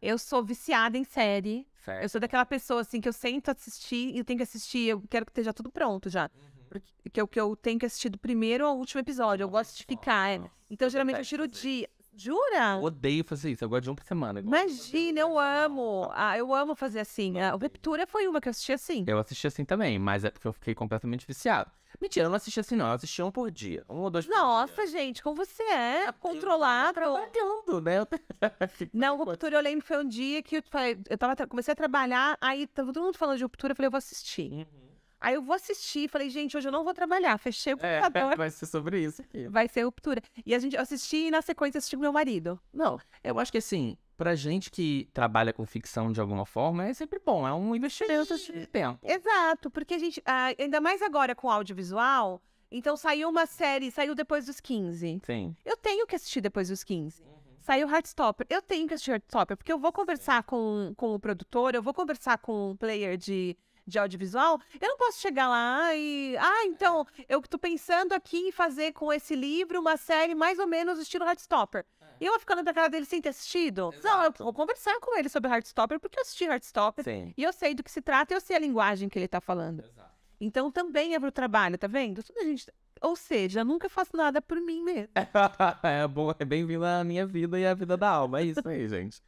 Eu sou viciada em série. Certo. Eu sou daquela pessoa assim que eu sento assistir e eu tenho que assistir, eu quero que esteja tudo pronto já. Uhum. Porque o que eu tenho que assistir do primeiro ao último episódio. Eu gosto de ficar. É. Nossa, Então, geralmente, eu tiro o dia. Jura? Odeio fazer isso. Eu gosto de um por semana. Igual. Imagina, eu amo. Ah, eu amo fazer assim. A ah, Ruptura foi uma que eu assisti assim. Eu assisti assim também, mas é porque eu fiquei completamente viciado. Mentira, eu não assisti assim, não. Eu assisti um por dia. Um ou dois Nossa, por dia. gente, como você é, é controlado. Trabalhando, né? não, Ruptura, eu lembro que foi um dia que eu, falei, eu tava, comecei a trabalhar, aí tava todo mundo falando de Ruptura, eu falei, eu vou assistir. Uhum. Aí eu vou assistir, falei, gente, hoje eu não vou trabalhar, fechei o é, computador. É, vai ser sobre isso aqui. Vai ser ruptura. E a gente assisti e na sequência assisti com meu marido. Não, eu acho que assim, pra gente que trabalha com ficção de alguma forma, é sempre bom, é um investimento assim, de tempo. Exato, porque a gente, ah, ainda mais agora com audiovisual, então saiu uma série, saiu depois dos 15. Sim. Eu tenho que assistir depois dos 15. Uhum. Saiu Heartstopper. Eu tenho que assistir Heartstopper, porque eu vou conversar com, com o produtor, eu vou conversar com o um player de, de audiovisual, eu não posso chegar lá e. Ah, então, eu estou pensando aqui em fazer com esse livro uma série mais ou menos estilo Heartstopper. É. E eu ficando na cara dele sem ter assistido. Exato. Não, eu vou conversar com ele sobre Heartstopper, porque eu assisti Heartstopper Sim. e eu sei do que se trata e eu sei a linguagem que ele está falando. Exato. Então também é pro trabalho, tá vendo? Tudo a gente. Ou seja, nunca faço nada por mim mesmo. é, bom, é bem-vindo à minha vida e à vida da alma. É isso aí, gente.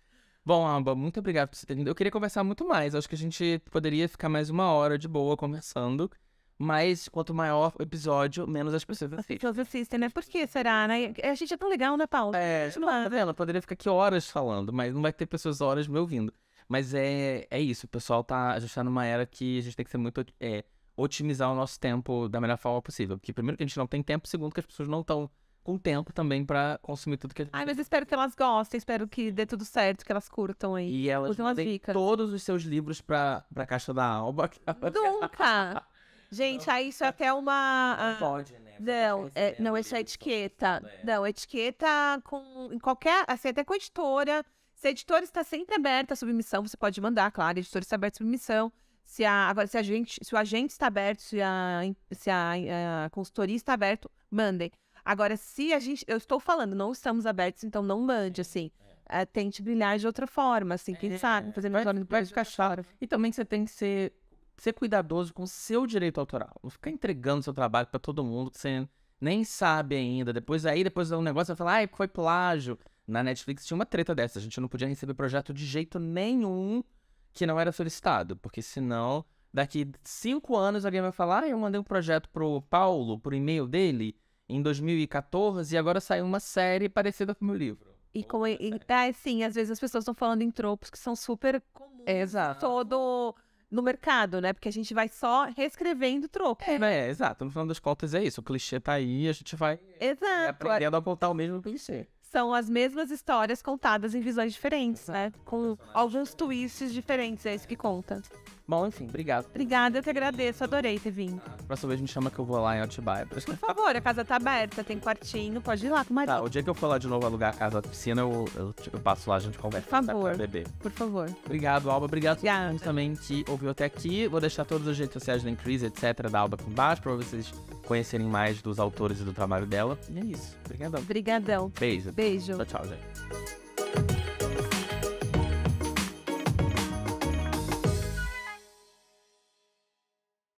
Bom, Alba, muito obrigado por você ter lido. Eu queria conversar muito mais. Acho que a gente poderia ficar mais uma hora de boa conversando. Mas quanto maior o episódio, menos as pessoas assistem. As pessoas assistem, né? Por que será, né? A gente é tão legal, né, Paulo? É, não, tá vendo? Poderia ficar aqui horas falando, mas não vai ter pessoas horas me ouvindo. Mas é, é isso, o pessoal tá. A gente tá numa era que a gente tem que ser muito. É, otimizar o nosso tempo da melhor forma possível. Porque, primeiro, que a gente não tem tempo, segundo, que as pessoas não estão com tempo também pra consumir tudo que a gente. Ai, mas espero que elas gostem, espero que dê tudo certo, que elas curtam aí. E elas usam dicas. todos os seus livros pra, pra caixa da alba. Nunca! Gente, aí isso é até uma. Não ah, pode, né? Não, é, não, isso é etiqueta. É. Não, etiqueta com. Em qualquer. Assim, até com editora. Se a editora está sempre aberta à submissão, você pode mandar, claro, a editora está aberta à submissão. Se, a, agora, se, a gente, se o agente está aberto, se a, se a, eh, a consultoria está aberto, mandem. Agora, se a gente. Eu estou falando, não estamos abertos, então não mande, assim. É, é tente brilhar de outra forma, assim, quem é, sabe, fazer melhor no pé de cachorro. E também você tem que ser, ser cuidadoso com o seu direito autoral. Não ficar entregando seu trabalho para todo mundo que você nem sabe ainda. Depois aí, depois um negócio, vai falar, ai, foi plágio. Na Netflix tinha uma treta dessa, a gente não podia receber projeto de jeito nenhum que não era solicitado, porque senão daqui cinco anos alguém vai falar, ai, eu mandei um projeto pro Paulo, pro e-mail dele, em 2014 e agora saiu uma série parecida com o meu livro. E com e, tá? sim, às vezes as pessoas estão falando em tropos que são super comuns. Exato. Todo no mercado, né? Porque a gente vai só reescrevendo tropos. É, é, exato. No final das contas é isso. O clichê tá aí, a gente vai exato. aprendendo a contar o mesmo clichê. São as mesmas histórias contadas em visões diferentes, exato. né? Com alguns twists diferentes, é isso que conta. Bom, enfim, obrigado. Obrigada, eu que agradeço, adorei ter vindo. Próxima vez me chama que eu vou lá em Atibaia. Por favor, a casa tá aberta, tem quartinho, pode ir lá com o tá, marido. Tá, o dia que eu for lá de novo alugar a casa da piscina, eu, eu, eu passo lá, a gente conversa. Por favor. Bebê. Por favor. Obrigado, Alba. Obrigado Obrigada. também que ouviu até aqui. Vou deixar todas as redes sociais da Increase, etc., da Alba aqui embaixo, pra vocês conhecerem mais dos autores e do trabalho dela. E é isso. Obrigadão. Obrigadão. Beijo. Beijo. Tchau, tchau, gente.